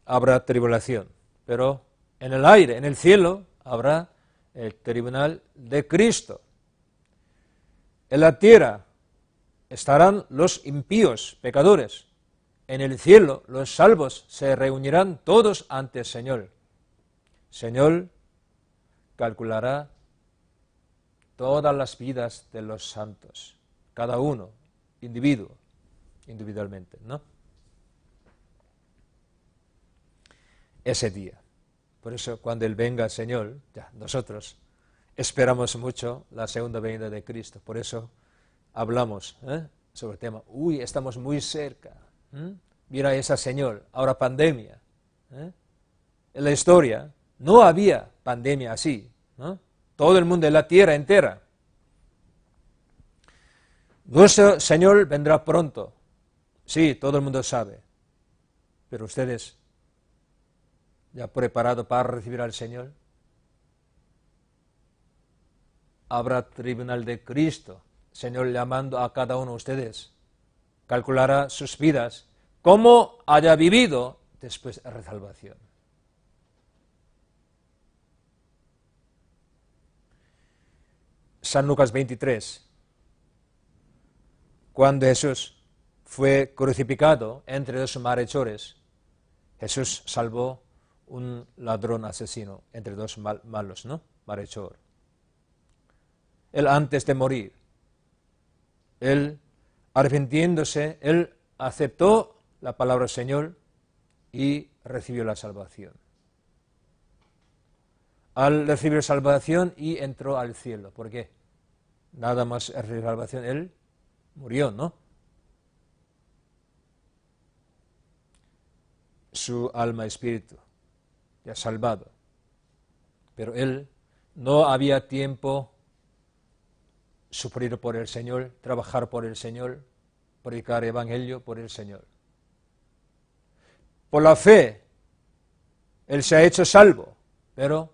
habrá tribulación, pero en el aire, en el cielo, habrá el tribunal de Cristo. En la tierra estarán los impíos, pecadores. En el cielo los salvos se reunirán todos ante el Señor. Señor calculará todas las vidas de los santos, cada uno, individuo, individualmente, ¿no? Ese día. Por eso cuando Él venga, Señor, ya, nosotros esperamos mucho la segunda venida de Cristo. Por eso hablamos ¿eh? sobre el tema. Uy, estamos muy cerca. Mira esa Señor, ahora pandemia. ¿eh? En la historia no había pandemia así. Todo el mundo, en la tierra entera. Nuestro Señor vendrá pronto. Sí, todo el mundo sabe. Pero ustedes ya preparado para recibir al Señor. Habrá tribunal de Cristo, Señor llamando a cada uno de ustedes. Calculará sus vidas, cómo haya vivido después de la salvación. San Lucas 23. Cuando Jesús fue crucificado entre dos malhechores, Jesús salvó un ladrón asesino entre dos malos, ¿no? Marechor. Él antes de morir, él arrepintiéndose, él aceptó la palabra del Señor y recibió la salvación. Al recibir salvación y entró al cielo. ¿Por qué? Nada más recibir salvación, él murió, ¿no? Su alma espíritu ha salvado. Pero él no había tiempo sufrir por el Señor, trabajar por el Señor, predicar evangelio por el Señor. Por la fe, él se ha hecho salvo, pero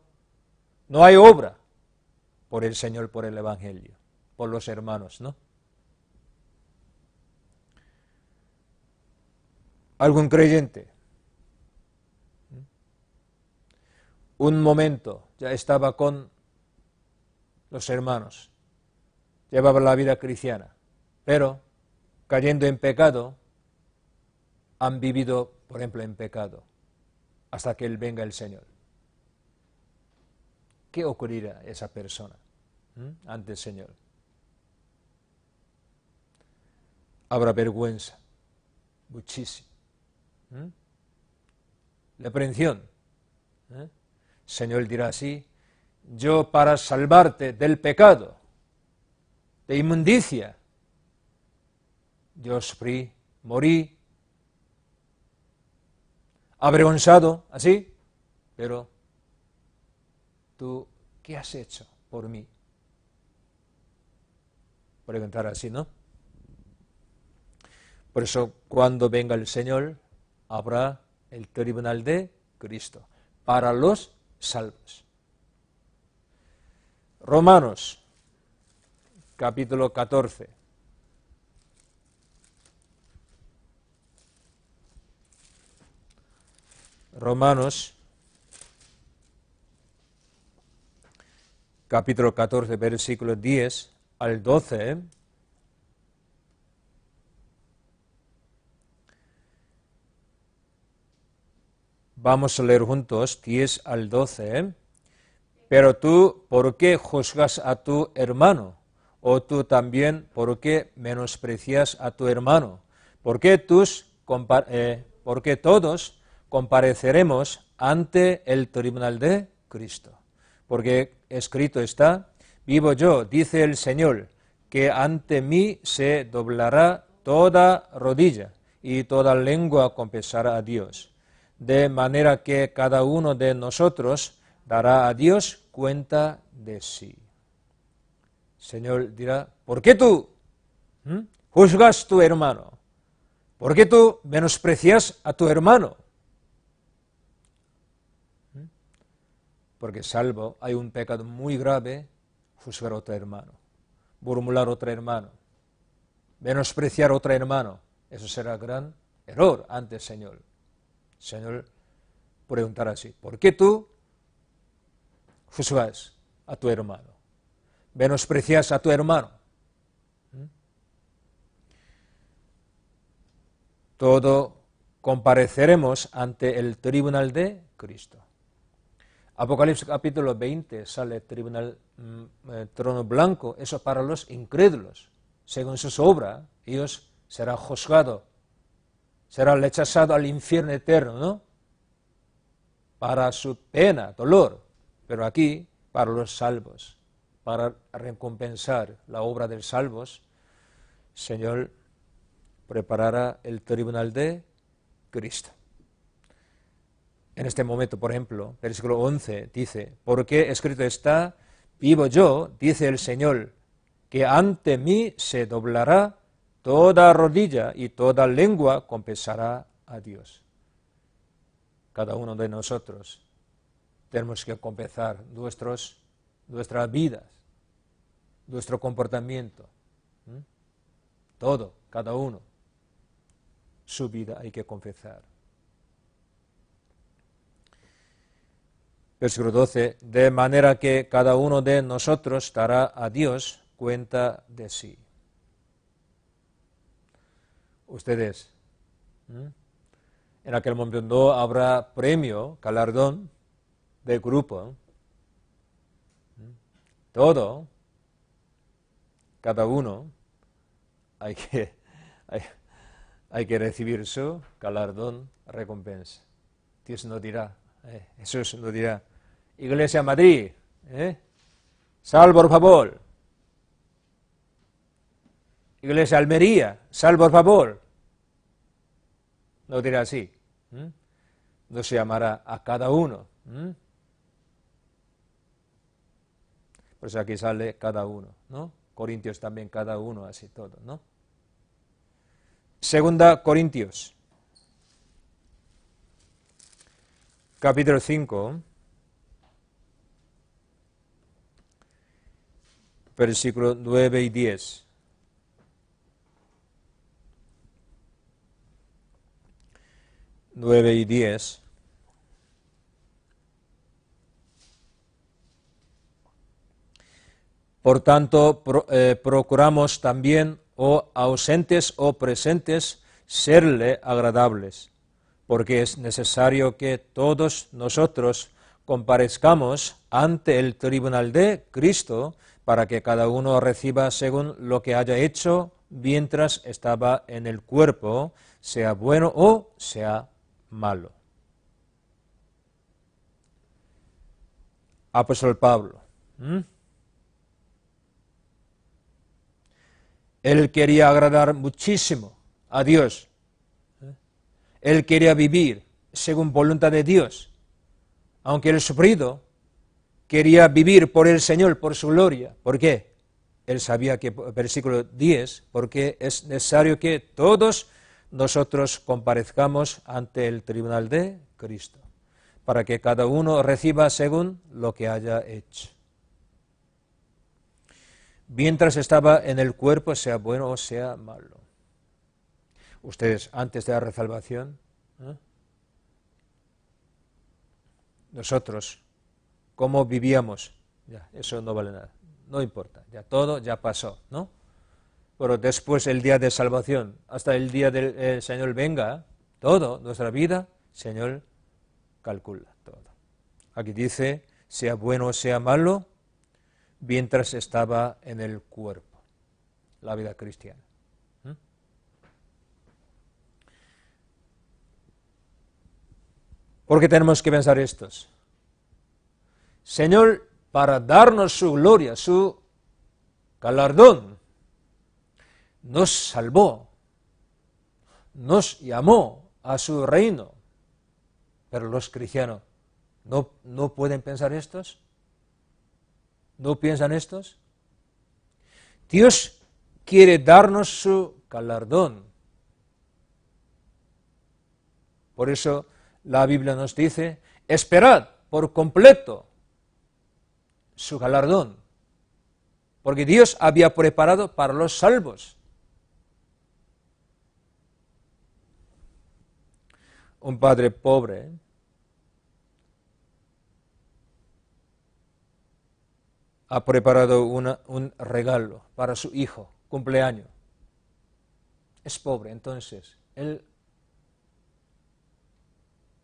no hay obra por el Señor, por el evangelio, por los hermanos, ¿no? Algún creyente un momento ya estaba con los hermanos, llevaba la vida cristiana, pero cayendo en pecado, han vivido, por ejemplo, en pecado, hasta que Él venga el Señor. ¿Qué ocurrirá a esa persona ante el Señor? Habrá vergüenza, muchísimo. La ¿eh? Señor dirá así, yo para salvarte del pecado, de inmundicia, yo sufrí, morí, avergonzado, así, pero tú, ¿qué has hecho por mí? Preguntar así, ¿no? Por eso cuando venga el Señor, habrá el tribunal de Cristo para los Romanos, capítulo 14. Romanos, capítulo 14, versículo 10 al 12. Vamos a leer juntos 10 al 12. ¿eh? Pero tú, ¿por qué juzgas a tu hermano? O tú también, ¿por qué menosprecias a tu hermano? ¿Por qué, eh, porque todos compareceremos ante el tribunal de Cristo? Porque escrito está, vivo yo, dice el Señor, que ante mí se doblará toda rodilla y toda lengua confesará a Dios de manera que cada uno de nosotros dará a Dios cuenta de sí. Señor dirá, ¿por qué tú juzgas a tu hermano? ¿Por qué tú menosprecias a tu hermano? Porque salvo hay un pecado muy grave, juzgar a otro hermano, burmular a otro hermano, menospreciar a otro hermano. Eso será gran error ante el Señor. Señor preguntará así, ¿por qué tú juzgas a tu hermano? ¿Menosprecias a tu hermano? ¿Mm? Todo compareceremos ante el tribunal de Cristo. Apocalipsis capítulo 20 sale tribunal mm, eh, trono blanco, eso para los incrédulos. Según su obra, ellos serán juzgados será rechazado al infierno eterno, ¿no? Para su pena, dolor, pero aquí para los salvos, para recompensar la obra los salvos, Señor preparará el tribunal de Cristo. En este momento, por ejemplo, versículo 11 dice, porque escrito está, vivo yo, dice el Señor, que ante mí se doblará Toda rodilla y toda lengua confesará a Dios. Cada uno de nosotros tenemos que confesar nuestros, nuestras vidas, nuestro comportamiento, todo, cada uno. Su vida hay que confesar. Versículo 12. De manera que cada uno de nosotros dará a Dios cuenta de sí ustedes. En aquel momento habrá premio, galardón de grupo. Todo, cada uno, hay que, [LAUGHS] hay, que recibir su galardón, recompensa. Dios no dirá, eh, Jesús no dirá, Iglesia Madrid, ¿eh? sal por favor. Iglesia Almería, salvo favor. No dirá así. No se llamará a cada uno. Por eso aquí sale cada uno, ¿no? Corintios también cada uno, así todo, ¿no? Segunda Corintios, capítulo 5, versículo 9 y 10. 9 y 10. Por tanto, eh, procuramos también, o ausentes o presentes, serle agradables, porque es necesario que todos nosotros comparezcamos ante el tribunal de Cristo para que cada uno reciba según lo que haya hecho mientras estaba en el cuerpo, sea bueno o sea malo. Apóstol ah, pues Pablo. ¿Mm? Él quería agradar muchísimo a Dios. Él quería vivir según voluntad de Dios. Aunque él sufrido quería vivir por el Señor, por su gloria. ¿Por qué? Él sabía que, versículo 10, porque es necesario que todos nosotros comparezcamos ante el tribunal de Cristo, para que cada uno reciba según lo que haya hecho. Mientras estaba en el cuerpo, sea bueno o sea malo. Ustedes, antes de la resalvación, ¿eh? nosotros, ¿cómo vivíamos? Ya, eso no vale nada, no importa, ya todo ya pasó, ¿no? pero después el día de salvación, hasta el día del eh, Señor venga, todo, nuestra vida, Señor calcula todo. Aquí dice, sea bueno o sea malo, mientras estaba en el cuerpo, la vida cristiana. ¿Mm? ¿Por Porque tenemos que pensar estos. Señor, para darnos su gloria, su galardón, nos salvó, nos llamó a su reino. Pero los cristianos, ¿no, no pueden pensar estos? ¿No piensan estos? Dios quiere darnos su galardón. Por eso la Biblia nos dice, esperad por completo su galardón, porque Dios había preparado para los salvos. un padre pobre, ha preparado un regalo para su hijo, cumpleaños. Es pobre, entonces, él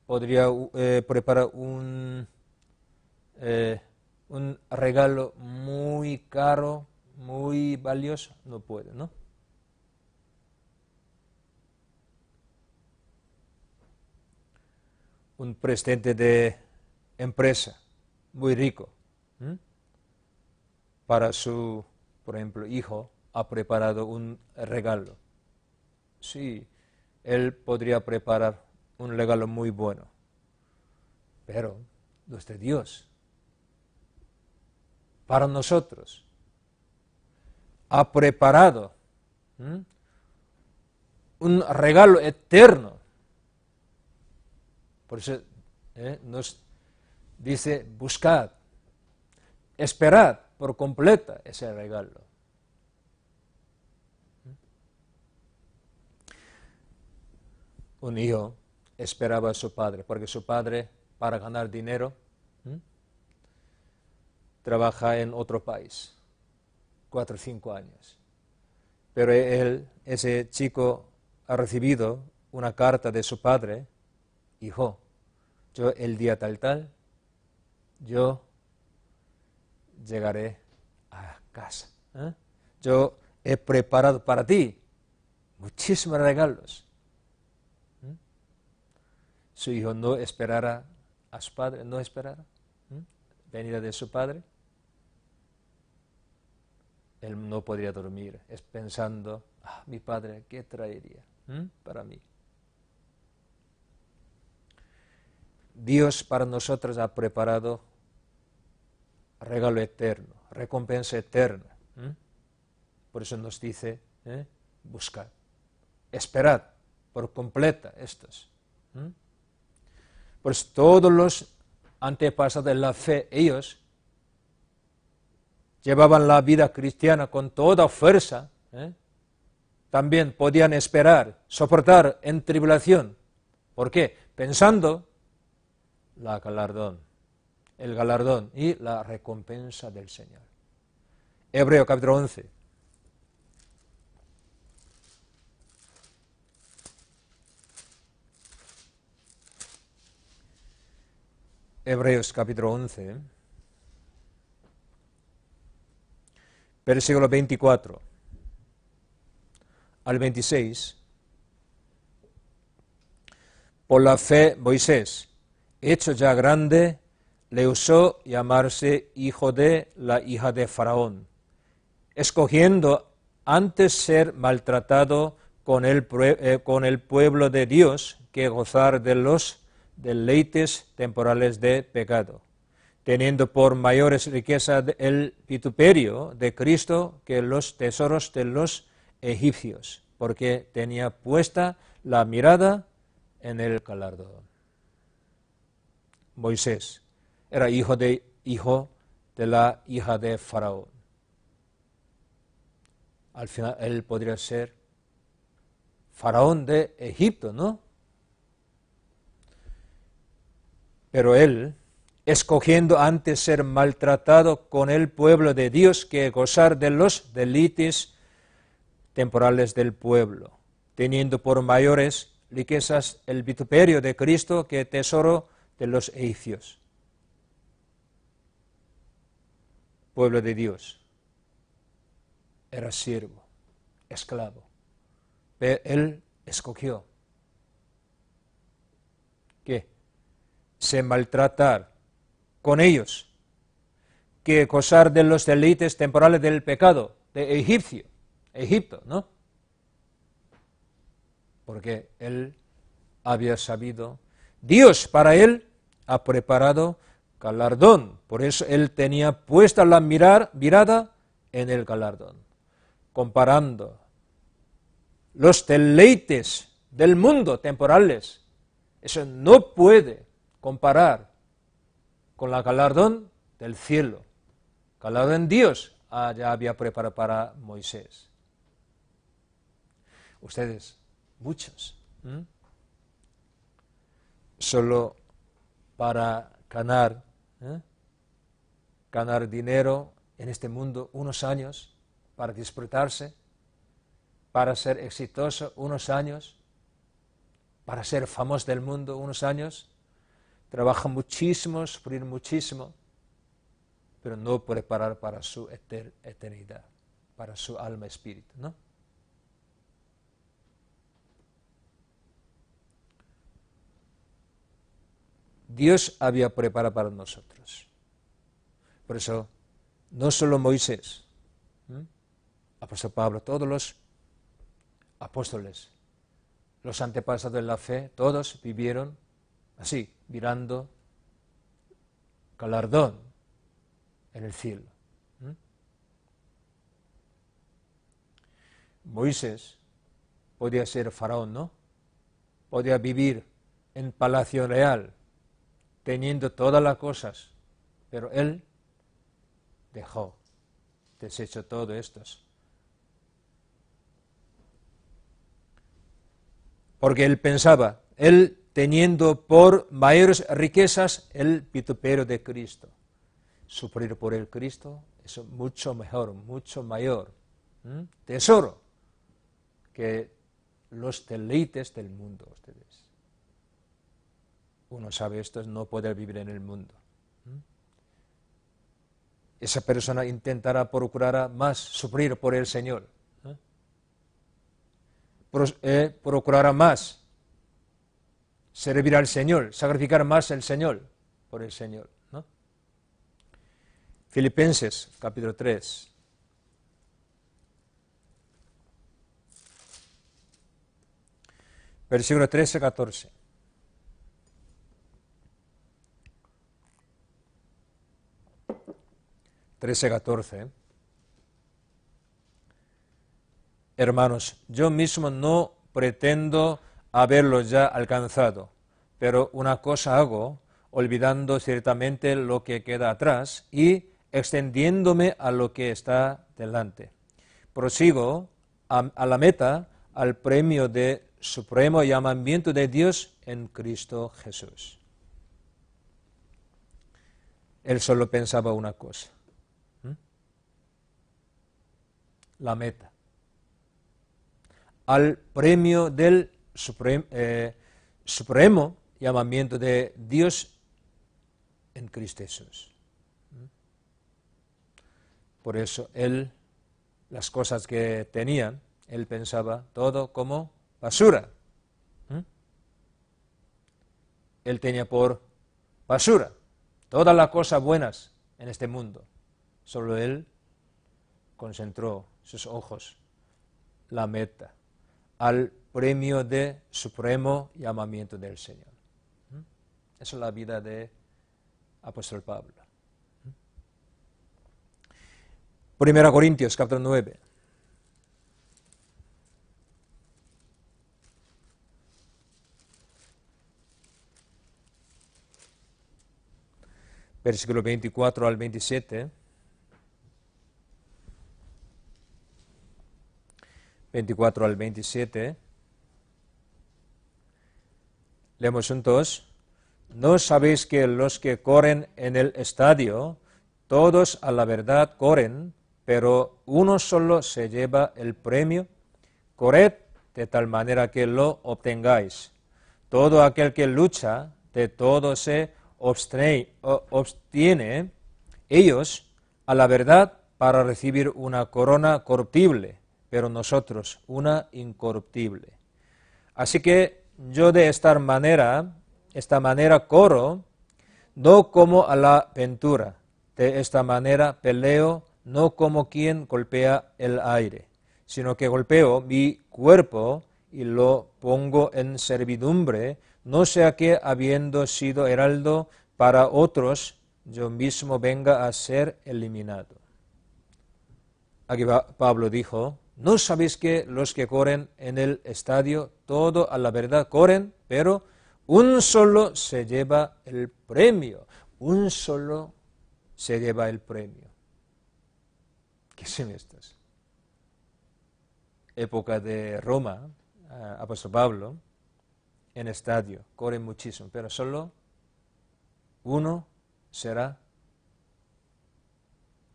podría eh, preparar un, eh, un regalo muy caro, muy valioso, no puede, ¿no? un presidente de empresa muy rico para su, por ejemplo, hijo ha preparado un regalo. Sí, él podría preparar un regalo muy bueno, pero nuestro Dios, para nosotros, ha preparado un regalo eterno por eso ¿eh? nos dice, buscad, esperad por completa ese regalo. Un hijo esperaba a su padre, porque su padre, para ganar dinero, trabaja en otro país, cuatro o cinco años. Pero él, ese chico, ha recibido una carta de su padre hijo, yo el día tal tal, yo llegaré a casa. ¿eh? Yo he preparado para ti muchísimos regalos. ¿eh? Su hijo no esperara a su padre, no esperara venir ¿eh? venida de su padre. Él no podría dormir, es pensando, ah, mi padre, ¿qué traería para mí? Dios para nosotros ha preparado regalo eterno, recompensa eterna. ¿eh? Por eso nos dice, ¿eh? buscad, esperad por completa estas. ¿eh? Pues todos los antepasados de la fe, ellos llevaban la vida cristiana con toda fuerza. También podían esperar, soportar en tribulación. ¿Por qué? Pensando la galardón, el galardón y la recompensa del Señor. Hebreo capítulo 11. Hebreos capítulo 11, versículo 24 al 26. Por la fe, Moisés, hecho ya grande, le usó llamarse hijo de la hija de Faraón, escogiendo antes ser maltratado con el, eh, con el pueblo de Dios que gozar de los deleites temporales de pecado, teniendo por mayores riquezas el vituperio de Cristo que los tesoros de los egipcios, porque tenía puesta la mirada en el calardón. Moisés. Era hijo de, hijo de la hija de Faraón. Al final él podría ser Faraón de Egipto, ¿no? Pero él, escogiendo antes ser maltratado con el pueblo de Dios que gozar de los delites temporales del pueblo, teniendo por mayores riquezas el vituperio de Cristo que tesoro de los eicios. Pueblo de Dios, era siervo, esclavo, pero él escogió que se maltratar con ellos, que gozar de los deleites temporales del pecado de Egipcio, Egipto, ¿no? Porque él había sabido Dios para él ha preparado galardón. Por eso él tenía puesta la mirar, mirada en el galardón, comparando los deleites del mundo temporales. Eso no puede comparar con la galardón del cielo. Galardón Dios ah, ya había preparado para Moisés. Ustedes, muchos solo para ganar, ¿eh? ganar dinero en este mundo unos años, para disfrutarse, para ser exitoso unos años, para ser famoso del mundo unos años. Trabaja muchísimo, sufrir muchísimo, pero no preparar para su eternidad, para su alma espíritu, ¿no? Dios había preparado para nosotros. Por eso, no solo Moisés, apóstol Pablo, todos los apóstoles, los antepasados de la fe, todos vivieron así, mirando galardón en el cielo. Moisés podía ser faraón, ¿no? Podía vivir en palacio real, teniendo todas las cosas, pero él dejó, deshecho todo esto. Porque él pensaba, él teniendo por mayores riquezas el pitupero de Cristo. Sufrir por el Cristo es mucho mejor, mucho mayor tesoro que los deleites del mundo, ustedes uno sabe esto, no puede vivir en el mundo. ¿Mm? Esa persona intentará procurar más sufrir por el Señor. ¿eh? Eh, procurará más servir al Señor, sacrificar más al Señor por el Señor. Filipenses capítulo 3. Versículo 13, 14. 13-14. ¿eh? Hermanos, yo mismo no pretendo haberlo ya alcanzado, pero una cosa hago, olvidando ciertamente lo que queda atrás y extendiéndome a lo que está delante. Prosigo a, a la meta, al premio de supremo llamamiento de Dios en Cristo Jesús. Él solo pensaba una cosa, la meta, al premio del eh, supremo, llamamiento de Dios en Cristo Jesús. Por eso él, las cosas que tenía, él pensaba todo como basura. ¿Mm? Él tenía por basura todas las cosas buenas en este mundo. Solo él concentró sus ojos la meta, al premio de supremo llamamiento del Señor. ¿Mm? Esa es la vida de apóstol Pablo. ¿Mm? Primera Corintios, capítulo 9. Versículo 24 al 27. 24 al 27, leemos juntos, ¿no sabéis que los que corren en el estadio, todos a la verdad corren, pero uno solo se lleva el premio? Corred de tal manera que lo obtengáis. Todo aquel que lucha, de todo se obtiene ellos a la verdad para recibir una corona corruptible pero nosotros una incorruptible. Así que yo de esta manera, esta manera corro, no como a la ventura, de esta manera peleo, no como quien golpea el aire, sino que golpeo mi cuerpo y lo pongo en servidumbre, no sea que habiendo sido heraldo para otros, yo mismo venga a ser eliminado. Aquí Pablo dijo, no sabéis que los que corren en el estadio, todo a la verdad corren, pero un solo se lleva el premio, un solo se lleva el premio. ¿Qué son estas? Época de Roma, eh, apóstol Pablo, en estadio, corren muchísimo, pero solo uno será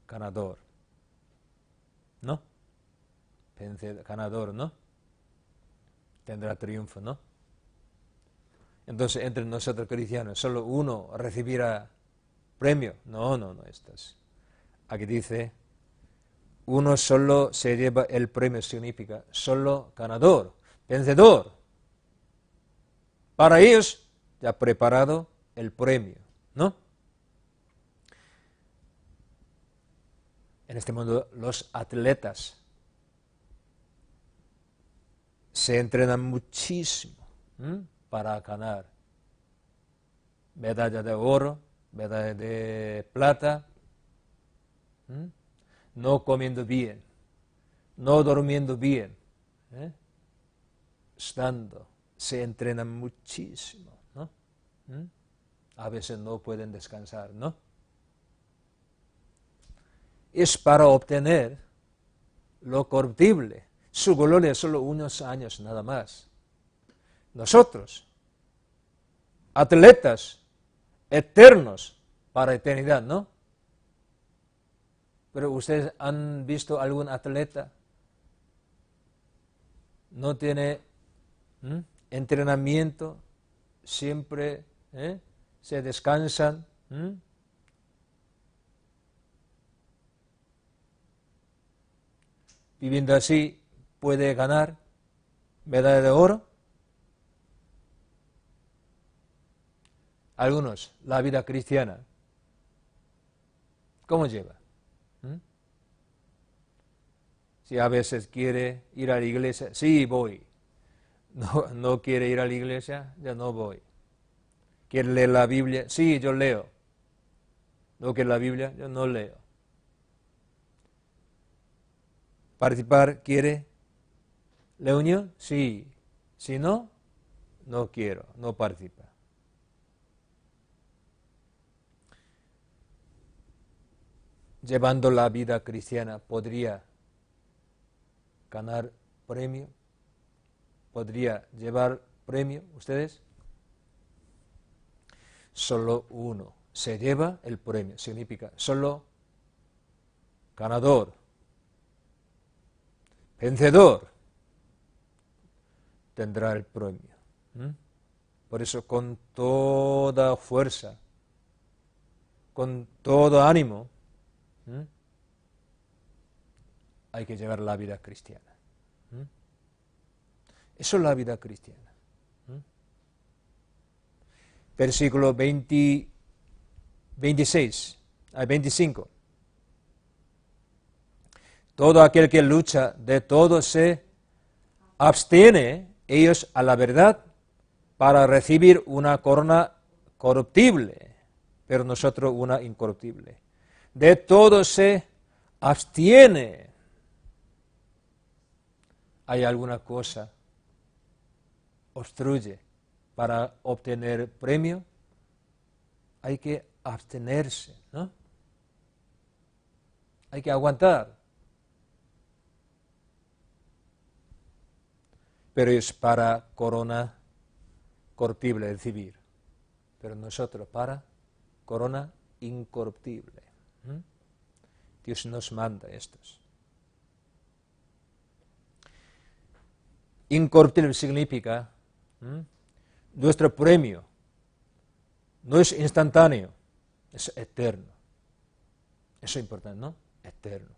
ganador. ¿No? ganador, ¿no? Tendrá triunfo, ¿no? Entonces, entre nosotros cristianos, solo uno recibirá premio. No, no, no, estas. Aquí dice, uno solo se lleva el premio, significa solo ganador, vencedor. Para ellos ya preparado el premio, ¿no? En este mundo los atletas se entrenan muchísimo para ganar medalla de oro, medalla de plata, no comiendo bien, no durmiendo bien, ¿eh? estando, se entrenan muchísimo, ¿no? A veces no pueden descansar, ¿no? Es para obtener lo corruptible su colonia solo unos años nada más. Nosotros, atletas eternos para eternidad, ¿no? Pero ustedes han visto algún atleta no tiene entrenamiento, siempre ¿eh? se descansan. Viviendo así, puede ganar medalla de oro. Algunos, la vida cristiana. ¿Cómo lleva? ¿Mm? Si a veces quiere ir a la iglesia, sí voy. No, quiere ir a la iglesia, ya no voy. ¿Quiere leer la Biblia? Sí, yo leo. No quiere la Biblia, yo no leo. Participar quiere unión, Sí. Si no, no quiero, no participa. Llevando la vida cristiana, ¿podría ganar premio? ¿Podría llevar premio ustedes? Solo uno se lleva el premio, significa solo ganador, vencedor tendrá el premio. ¿Mm? Por eso con toda fuerza, con todo ánimo, ¿Mm? hay que llevar la vida cristiana. ¿Mm? Eso es la vida cristiana. Versículo 26 al 25. Todo aquel que lucha de todo se abstiene ellos a la verdad para recibir una corona corruptible, pero nosotros una incorruptible. De todo se abstiene. Hay alguna cosa, obstruye para obtener premio, hay que abstenerse, ¿no? Hay que aguantar. pero es para corona corruptible, recibir. Pero nosotros para corona incorruptible. ¿Mm? Dios nos manda estos. Incorruptible significa ¿Mm? nuestro premio no es instantáneo, es eterno. Eso es importante, ¿no? Eterno.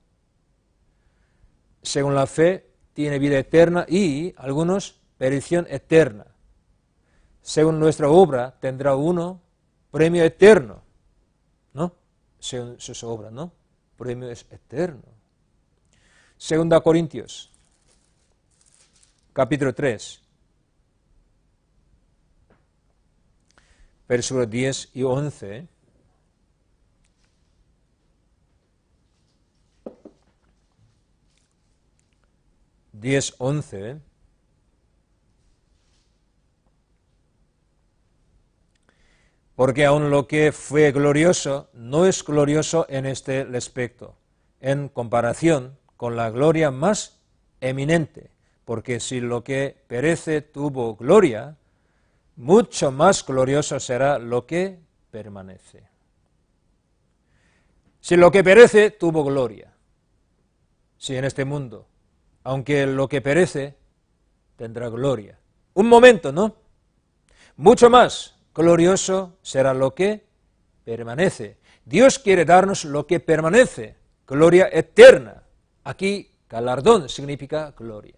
Según la fe, tiene vida eterna y algunos perición eterna. Según nuestra obra tendrá uno premio eterno, ¿no? Según su obra, ¿no? Premio es eterno. Segunda Corintios, capítulo 3, versículos 10 y 11. 10, 11, ¿eh? porque aun lo que fue glorioso no es glorioso en este respecto, en comparación con la gloria más eminente, porque si lo que perece tuvo gloria, mucho más glorioso será lo que permanece. Si lo que perece tuvo gloria, si en este mundo aunque lo que perece tendrá gloria. Un momento, ¿no? Mucho más glorioso será lo que permanece. Dios quiere darnos lo que permanece, gloria eterna. Aquí galardón significa gloria.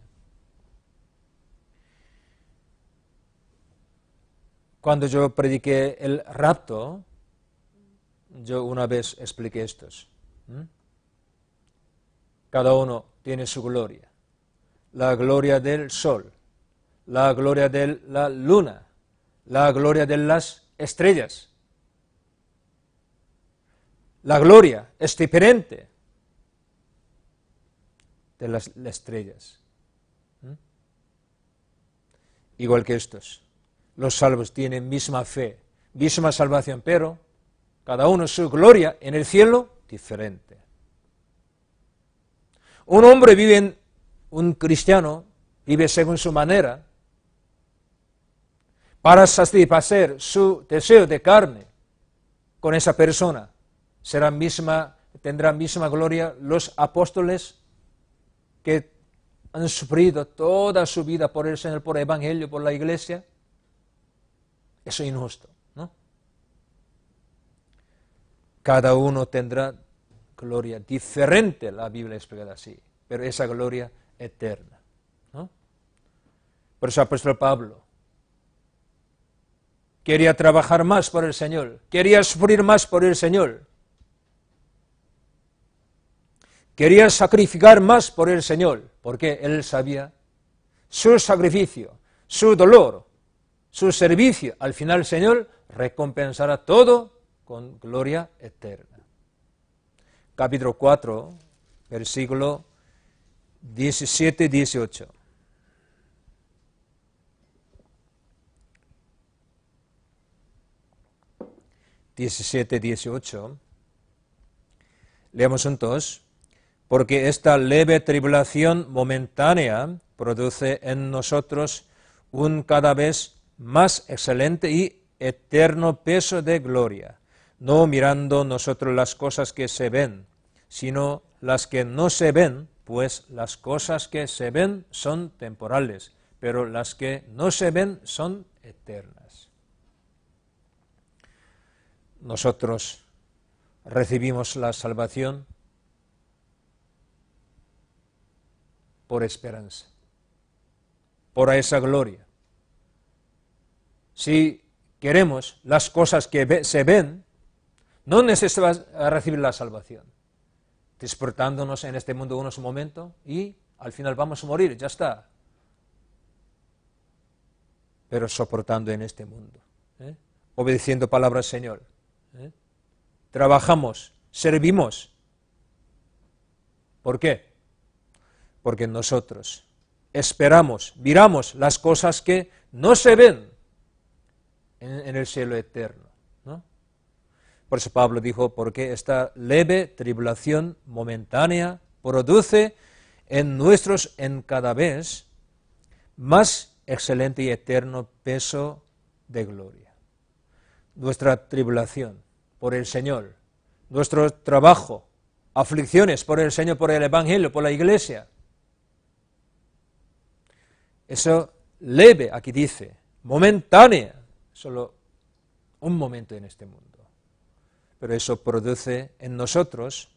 Cuando yo prediqué el rapto, yo una vez expliqué esto. Cada uno tiene su gloria la gloria del sol, la gloria de la luna, la gloria de las estrellas. La gloria es diferente de las, estrellas. Igual que estos. Los salvos tienen misma fe, misma salvación, pero cada uno su gloria en el cielo diferente. Un hombre vive en un cristiano vive según su manera para satisfacer su deseo de carne con esa persona. Será misma, tendrá misma gloria los apóstoles que han sufrido toda su vida por el Señor, por el Evangelio, por la iglesia. Eso es injusto, ¿no? Cada uno tendrá gloria diferente, la Biblia explica así, pero esa gloria eterna. Por eso apóstol Pablo quería trabajar más por el Señor, quería sufrir más por el Señor, quería sacrificar más por el Señor, porque él sabía su sacrificio, su dolor, su servicio, al final el Señor recompensará todo con gloria eterna. Capítulo 4, versículo 17, 18. 17 dieciocho. Leamos juntos. Porque esta leve tribulación momentánea produce en nosotros un cada vez más excelente y eterno peso de gloria, no mirando nosotros las cosas que se ven, sino las que no se ven, pues las cosas que se ven son temporales, pero las que no se ven son eternas. Nosotros recibimos la salvación por esperanza, por esa gloria. Si queremos las cosas que se ven, no necesitamos recibir la salvación despertándonos en este mundo unos momentos y al final vamos a morir, ya está. Pero soportando en este mundo, ¿eh? obedeciendo palabras Señor. ¿eh? Trabajamos, servimos. ¿Por qué? Porque nosotros esperamos, miramos las cosas que no se ven en el cielo eterno. Por eso Pablo dijo, porque esta leve tribulación momentánea produce en nuestros en cada vez más excelente y eterno peso de gloria. Nuestra tribulación por el Señor, nuestro trabajo, aflicciones por el Señor, por el Evangelio, por la Iglesia. Eso leve, aquí dice, momentánea, solo un momento en este mundo pero eso produce en nosotros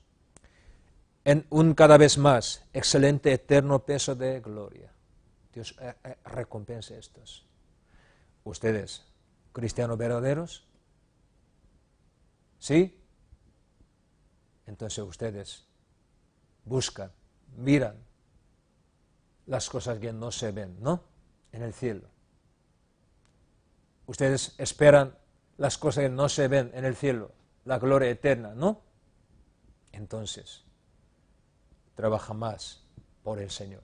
en un cada vez más excelente eterno peso de gloria. Dios eh, eh, recompense estos. Ustedes, cristianos verdaderos, ¿sí? Entonces ustedes buscan, miran las cosas que no se ven, ¿no? En el cielo. Ustedes esperan las cosas que no se ven en el cielo la gloria eterna, ¿no? Entonces, trabaja más por el Señor.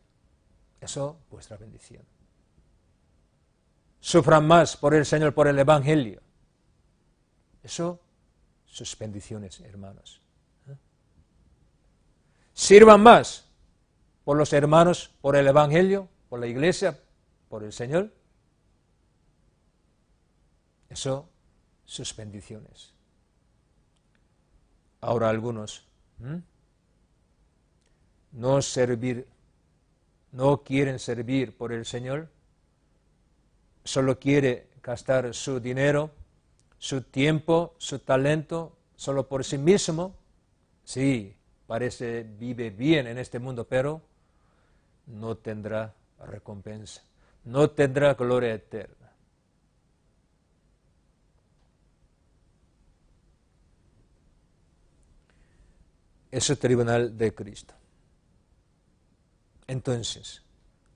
Eso vuestra bendición. Sufran más por el Señor, por el Evangelio. Eso sus bendiciones, hermanos. ¿Eh? Sirvan más por los hermanos, por el Evangelio, por la iglesia, por el Señor. Eso sus bendiciones ahora algunos. No no quieren servir por el Señor, solo quiere gastar su dinero, su tiempo, su talento, solo por sí mismo. Sí, parece vive bien en este mundo, pero no tendrá recompensa, no tendrá gloria eterna. ese tribunal de Cristo. Entonces,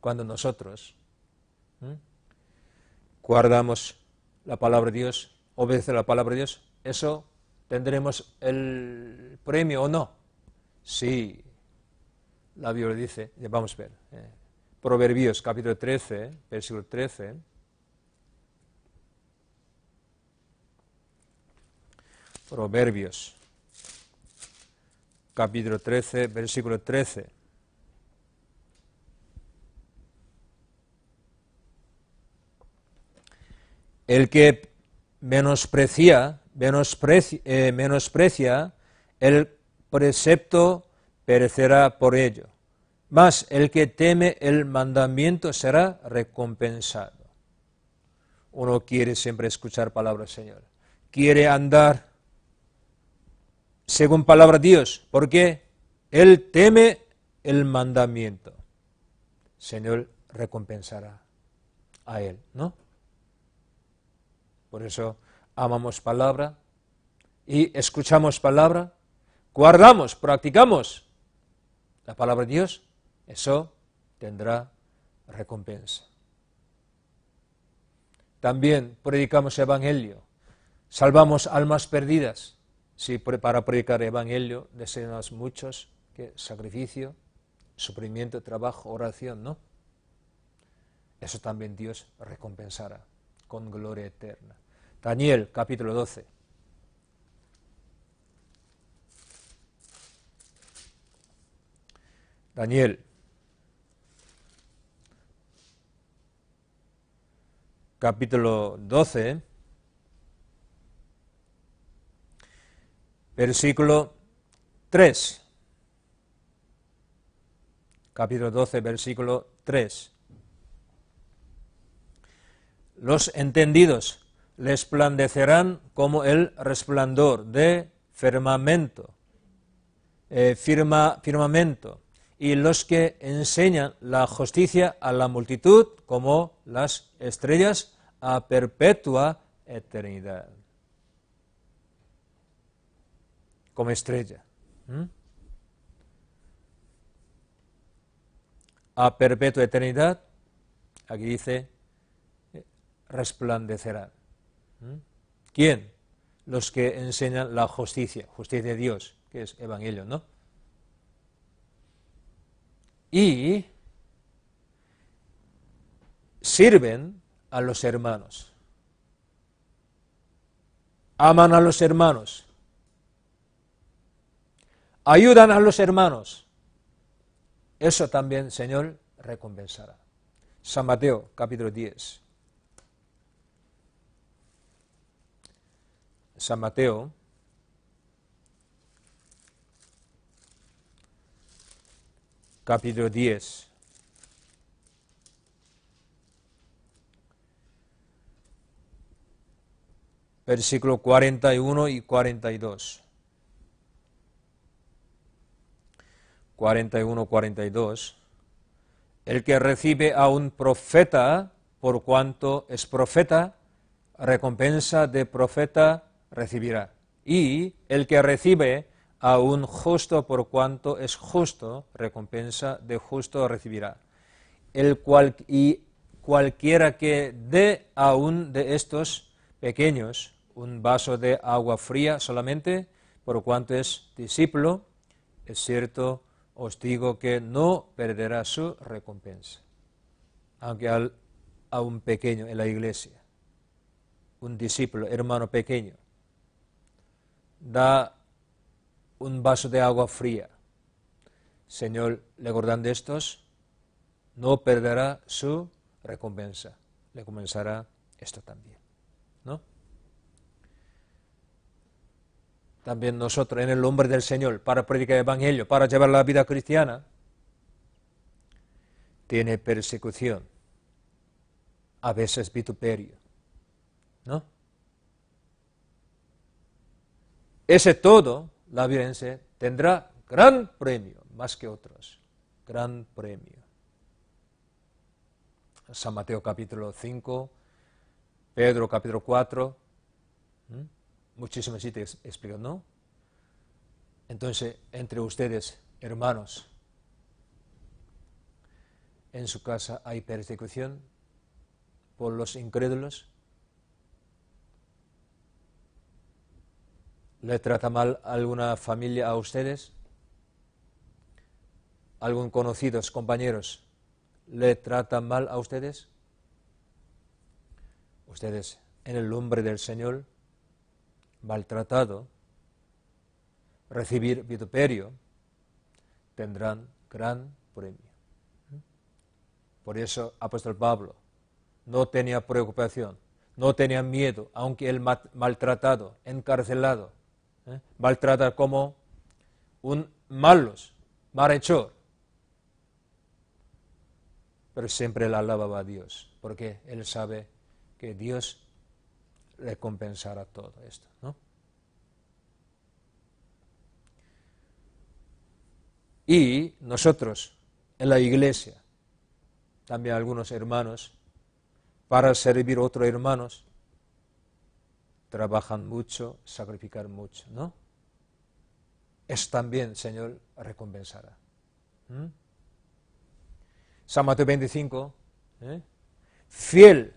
cuando nosotros guardamos la palabra de Dios, obedece la palabra de Dios, eso tendremos el premio o no. Sí, la Biblia dice, vamos a ver, eh, Proverbios capítulo 13, versículo 13. Proverbios capítulo 13, versículo 13. El que menosprecia, menosprecia, eh, menosprecia el precepto perecerá por ello. Mas el que teme el mandamiento será recompensado. Uno quiere siempre escuchar palabras, Señor. Quiere andar según palabra de Dios, porque él teme el mandamiento. Señor recompensará a él, ¿no? Por eso amamos palabra y escuchamos palabra, guardamos, practicamos la palabra de Dios, eso tendrá recompensa. También predicamos evangelio, salvamos almas perdidas, si para predicar el Evangelio deseas muchos, que sacrificio, sufrimiento, trabajo, oración, ¿no? Eso también Dios recompensará con gloria eterna. Daniel capítulo 12. Daniel capítulo 12. versículo 3. Capítulo 12, versículo 3. Los entendidos resplandecerán como el resplandor de firmamento, eh, firma, firmamento, y los que enseñan la justicia a la multitud como las estrellas a perpetua eternidad. como estrella. A perpetua eternidad, aquí dice, eh, resplandecerán. ¿Quién? Los que enseñan la justicia, justicia de Dios, que es evangelio, ¿no? Y sirven a los hermanos, aman a los hermanos, ayudan a los hermanos, eso también, Señor, recompensará. San Mateo, capítulo 10. San Mateo, capítulo 10. Versículo 41 y 42. 41-42, el que recibe a un profeta por cuanto es profeta, recompensa de profeta recibirá. Y el que recibe a un justo por cuanto es justo, recompensa de justo recibirá. El cual, y cualquiera que dé a un de estos pequeños un vaso de agua fría solamente, por cuanto es discípulo, es cierto os digo que no perderá su recompensa, aunque a un pequeño en la iglesia, un discípulo, hermano pequeño, da un vaso de agua fría. Señor, recordando estos, no perderá su recompensa, le comenzará esto también, ¿no? también nosotros en el nombre del Señor para predicar el Evangelio, para llevar la vida cristiana, tiene persecución, a veces vituperio. ¿No? Ese todo, la violencia, tendrá gran premio, más que otros, gran premio. San Mateo capítulo 5, Pedro capítulo 4 muchísimas explico, ¿no? Entonces, entre ustedes, hermanos, en su casa hay persecución por los incrédulos. ¿Le trata mal alguna familia a ustedes? ¿Algún conocidos, compañeros, le trata mal a ustedes? Ustedes, en el nombre del Señor, maltratado, recibir vituperio, tendrán gran premio. Por eso apóstol Pablo no tenía preocupación, no tenía miedo, aunque él maltratado, encarcelado, maltratado ¿eh? maltrata como un malos, malhechor. Pero siempre le alababa a Dios, porque él sabe que Dios recompensará todo esto, ¿no? Y nosotros, en la iglesia, también algunos hermanos, para servir a otros hermanos, trabajan mucho, sacrifican mucho, ¿no? Es también, Señor, recompensará. ¿Mm? 25, ¿eh? fiel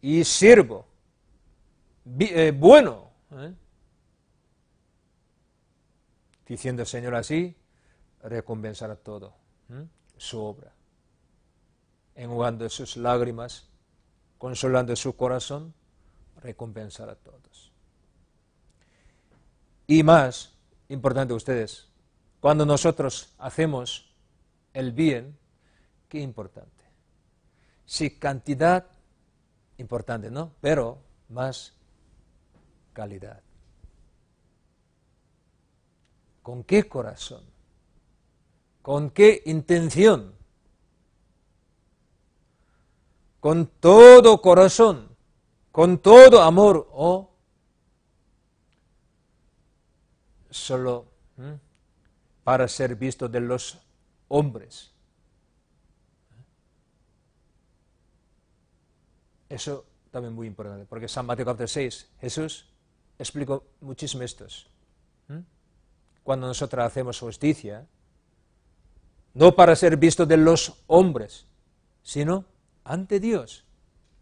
y sirvo, eh, bueno. ¿eh? Diciendo Señor así, recompensará todo, ¿eh? su obra, enjugando sus lágrimas, consolando su corazón, recompensará a todos. Y más, importante ustedes, cuando nosotros hacemos el bien, qué importante. Si cantidad importante, ¿no? Pero más calidad. ¿Con qué corazón? ¿Con qué intención? Con todo corazón, con todo amor o solo para ser visto de los hombres. Eso también muy importante, porque San Mateo capítulo 6, Jesús explicó muchísimo estos. ¿Mm? Cuando nosotros hacemos justicia, no para ser visto de los hombres, sino ante Dios.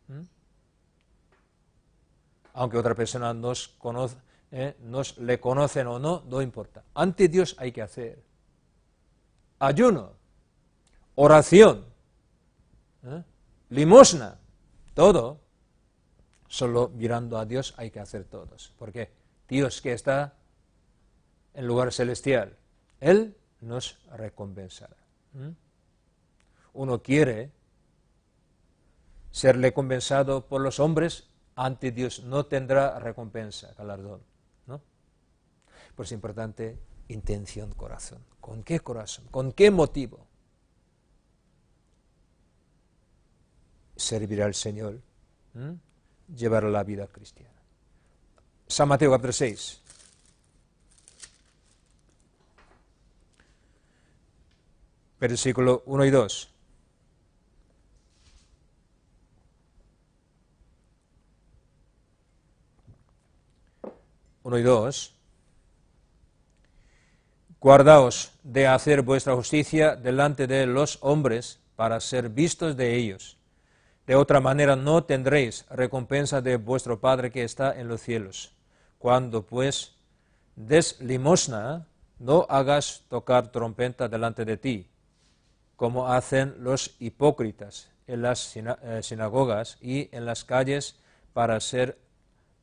¿Mm? Aunque otra persona nos, ¿eh? nos le conocen o no, no importa. Ante Dios hay que hacer ayuno, oración, ¿eh? limosna todo, solo mirando a Dios hay que hacer todos. Porque Dios que está en lugar celestial, Él nos recompensará. ¿Mm? Uno quiere ser recompensado por los hombres, ante Dios no tendrá recompensa, galardón. ¿no? Por es importante intención, corazón. ¿Con qué corazón? ¿Con qué motivo? servir al Señor, ¿eh? llevar la vida cristiana. San Mateo capítulo 6. Versículo 1 y 2. Uno y dos. Guardaos de hacer vuestra justicia delante de los hombres para ser vistos de ellos. De otra manera no tendréis recompensa de vuestro Padre que está en los cielos. Cuando pues des limosna, no hagas tocar trompeta delante de ti, como hacen los hipócritas en las eh, sinagogas y en las calles para ser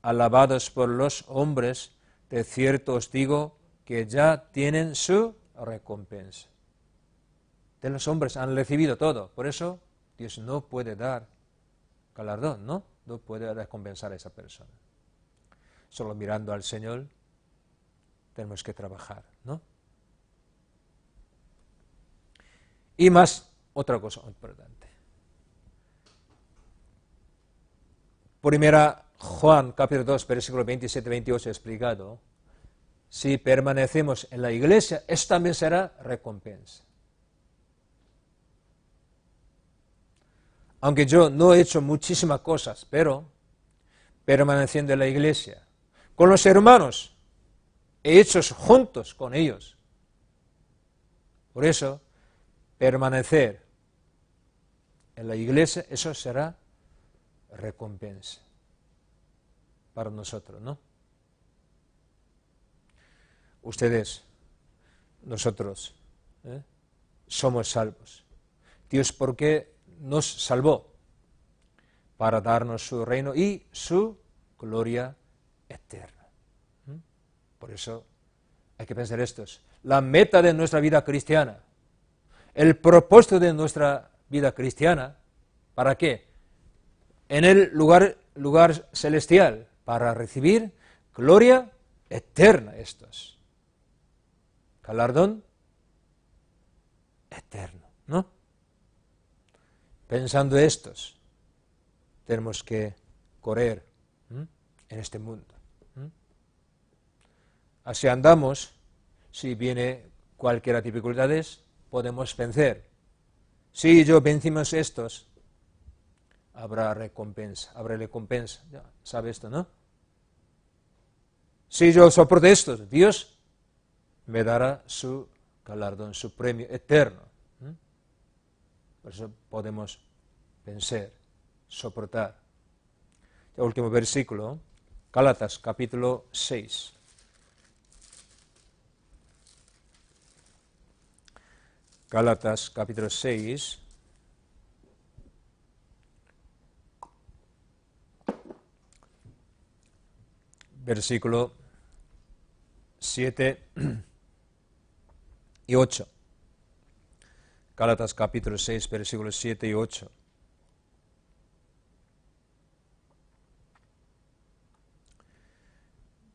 alabados por los hombres, de cierto os digo que ya tienen su recompensa. De los hombres han recibido todo, por eso Dios no puede dar Calardón, ¿no? No puede recompensar a esa persona. Solo mirando al Señor tenemos que trabajar, ¿no? Y más, otra cosa importante. Primera Juan, capítulo 2, versículo 27-28, explicado. Si permanecemos en la iglesia, esta también será recompensa. aunque yo no he hecho muchísimas cosas, pero permaneciendo en la iglesia, con los hermanos, he hecho juntos con ellos. Por eso, permanecer en la iglesia, eso será recompensa para nosotros, ¿no? Ustedes, nosotros, ¿eh? somos salvos. Dios, ¿por qué nos salvó para darnos su reino y su gloria eterna. ¿Mm? Por eso hay que pensar esto. La meta de nuestra vida cristiana, el propósito de nuestra vida cristiana, ¿para qué? En el lugar, lugar celestial, para recibir gloria eterna estos. Galardón eterno, ¿no? Pensando estos, tenemos que correr en este mundo. Así andamos, si viene cualquier dificultades, podemos vencer. Si yo vencimos estos, habrá recompensa, habrá recompensa. Ya, ¿Sabe esto, no? Si yo soporto estos, Dios me dará su galardón, su premio eterno. Por eso podemos vencer, soportar. El último versículo, Gálatas capítulo 6. Gálatas capítulo 6. Versículo 7 y 8. Gálatas capítulo 6, versículos 7 y 8.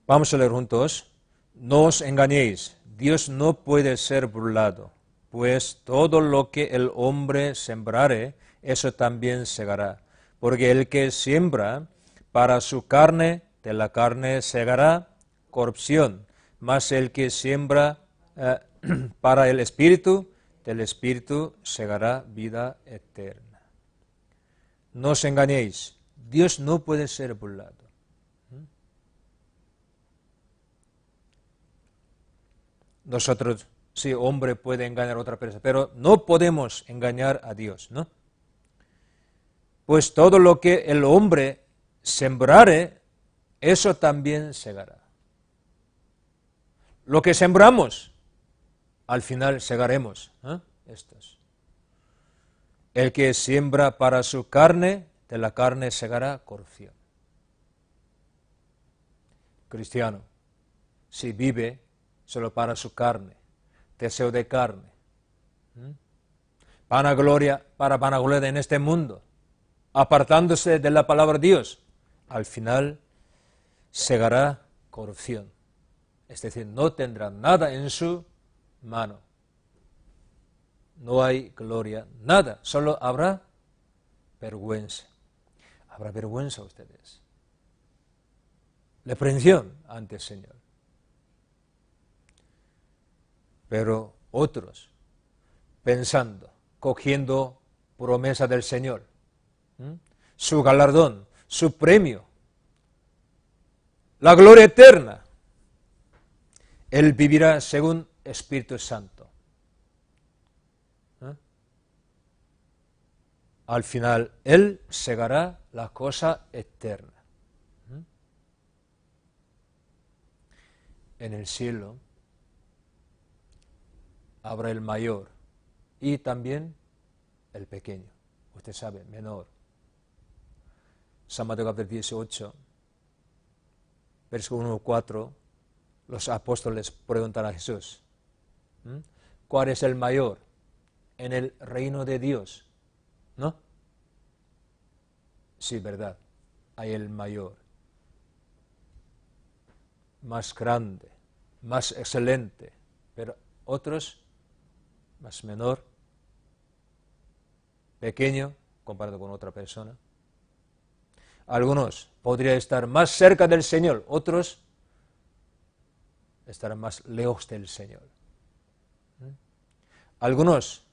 Vamos a leer juntos. No os engañéis, Dios no puede ser burlado, pues todo lo que el hombre sembrare, eso también segará. Porque el que siembra para su carne, de la carne segará corrupción, mas el que siembra eh, [CLEARS THROAT] para el espíritu, del Espíritu segará vida eterna. No os engañéis, Dios no puede ser burlado. Nosotros, sí, hombre puede engañar a otra persona, pero no podemos engañar a Dios, ¿no? Pues todo lo que el hombre sembrare, eso también segará. Lo que sembramos, al final segaremos ¿eh? estos. El que siembra para su carne, de la carne segará corrupción. Cristiano, si vive solo para su carne, deseo de carne, ¿eh? gloria para vanagloria en este mundo, apartándose de la palabra de Dios, al final segará corrupción. Es decir, no tendrá nada en su mano. No hay gloria, nada, solo habrá vergüenza. Habrá vergüenza a ustedes. Reprensión ante el Señor. Pero otros, pensando, cogiendo promesa del Señor, su galardón, su premio, la gloria eterna, Él vivirá según Espíritu Santo. ¿Eh? Al final, Él segará la cosa eterna. ¿Eh? En el cielo habrá el mayor y también el pequeño. Usted sabe, menor. San Mateo capítulo 18, verso 1 4, los apóstoles preguntan a Jesús, ¿Mm? ¿Cuál es el mayor en el reino de Dios? ¿No? Sí, verdad, hay el mayor, más grande, más excelente, pero otros, más menor, pequeño, comparado con otra persona. Algunos podrían estar más cerca del Señor, otros estarán más lejos del Señor. Algunos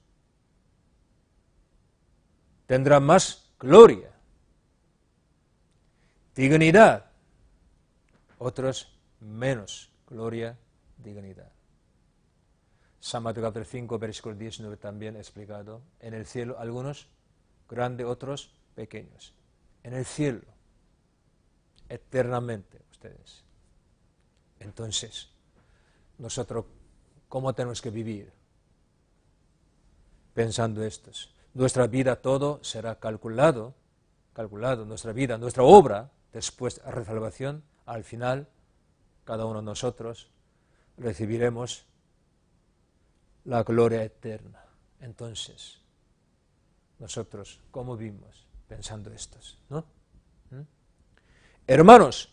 tendrán más gloria, dignidad, otros menos gloria, dignidad. San capítulo 5, versículo 19 también explicado. En el cielo algunos grandes, otros pequeños. En el cielo, eternamente ustedes. Entonces, nosotros, ¿cómo tenemos que vivir? pensando estos, Nuestra vida todo será calculado, calculado, nuestra vida, nuestra obra, después a resalvación, al final, cada uno de nosotros recibiremos la gloria eterna. Entonces, nosotros, ¿cómo vivimos? pensando estos? ¿no? ¿Mm? Hermanos,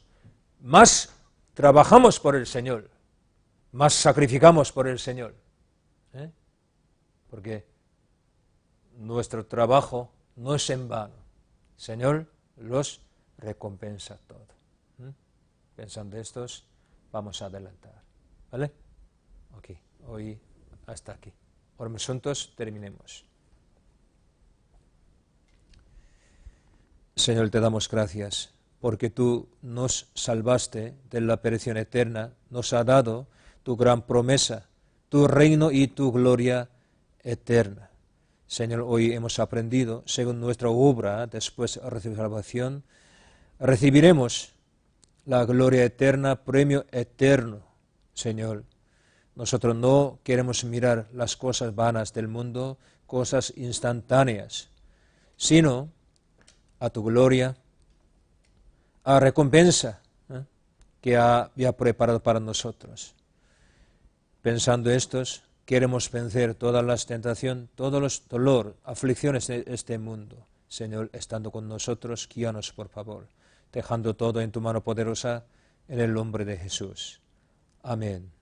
más trabajamos por el Señor, más sacrificamos por el Señor. ¿eh? Porque nuestro trabajo no es en vano. Señor los recompensa todo. ¿Mm? Pensando estos, vamos a adelantar. ¿Vale? Ok, hoy hasta aquí. mis juntos, terminemos. Señor, te damos gracias porque tú nos salvaste de la perdición eterna, nos ha dado tu gran promesa, tu reino y tu gloria eterna. Señor, hoy hemos aprendido, según nuestra obra, después de recibir salvación, recibiremos la gloria eterna, premio eterno, Señor. Nosotros no queremos mirar las cosas vanas del mundo, cosas instantáneas, sino a tu gloria, a recompensa ¿eh? que había preparado para nosotros. Pensando estos, Queremos vencer todas las tentaciones, todos los dolor, aflicciones de este mundo. Señor, estando con nosotros, guíanos por favor, dejando todo en tu mano poderosa, en el nombre de Jesús. Amén.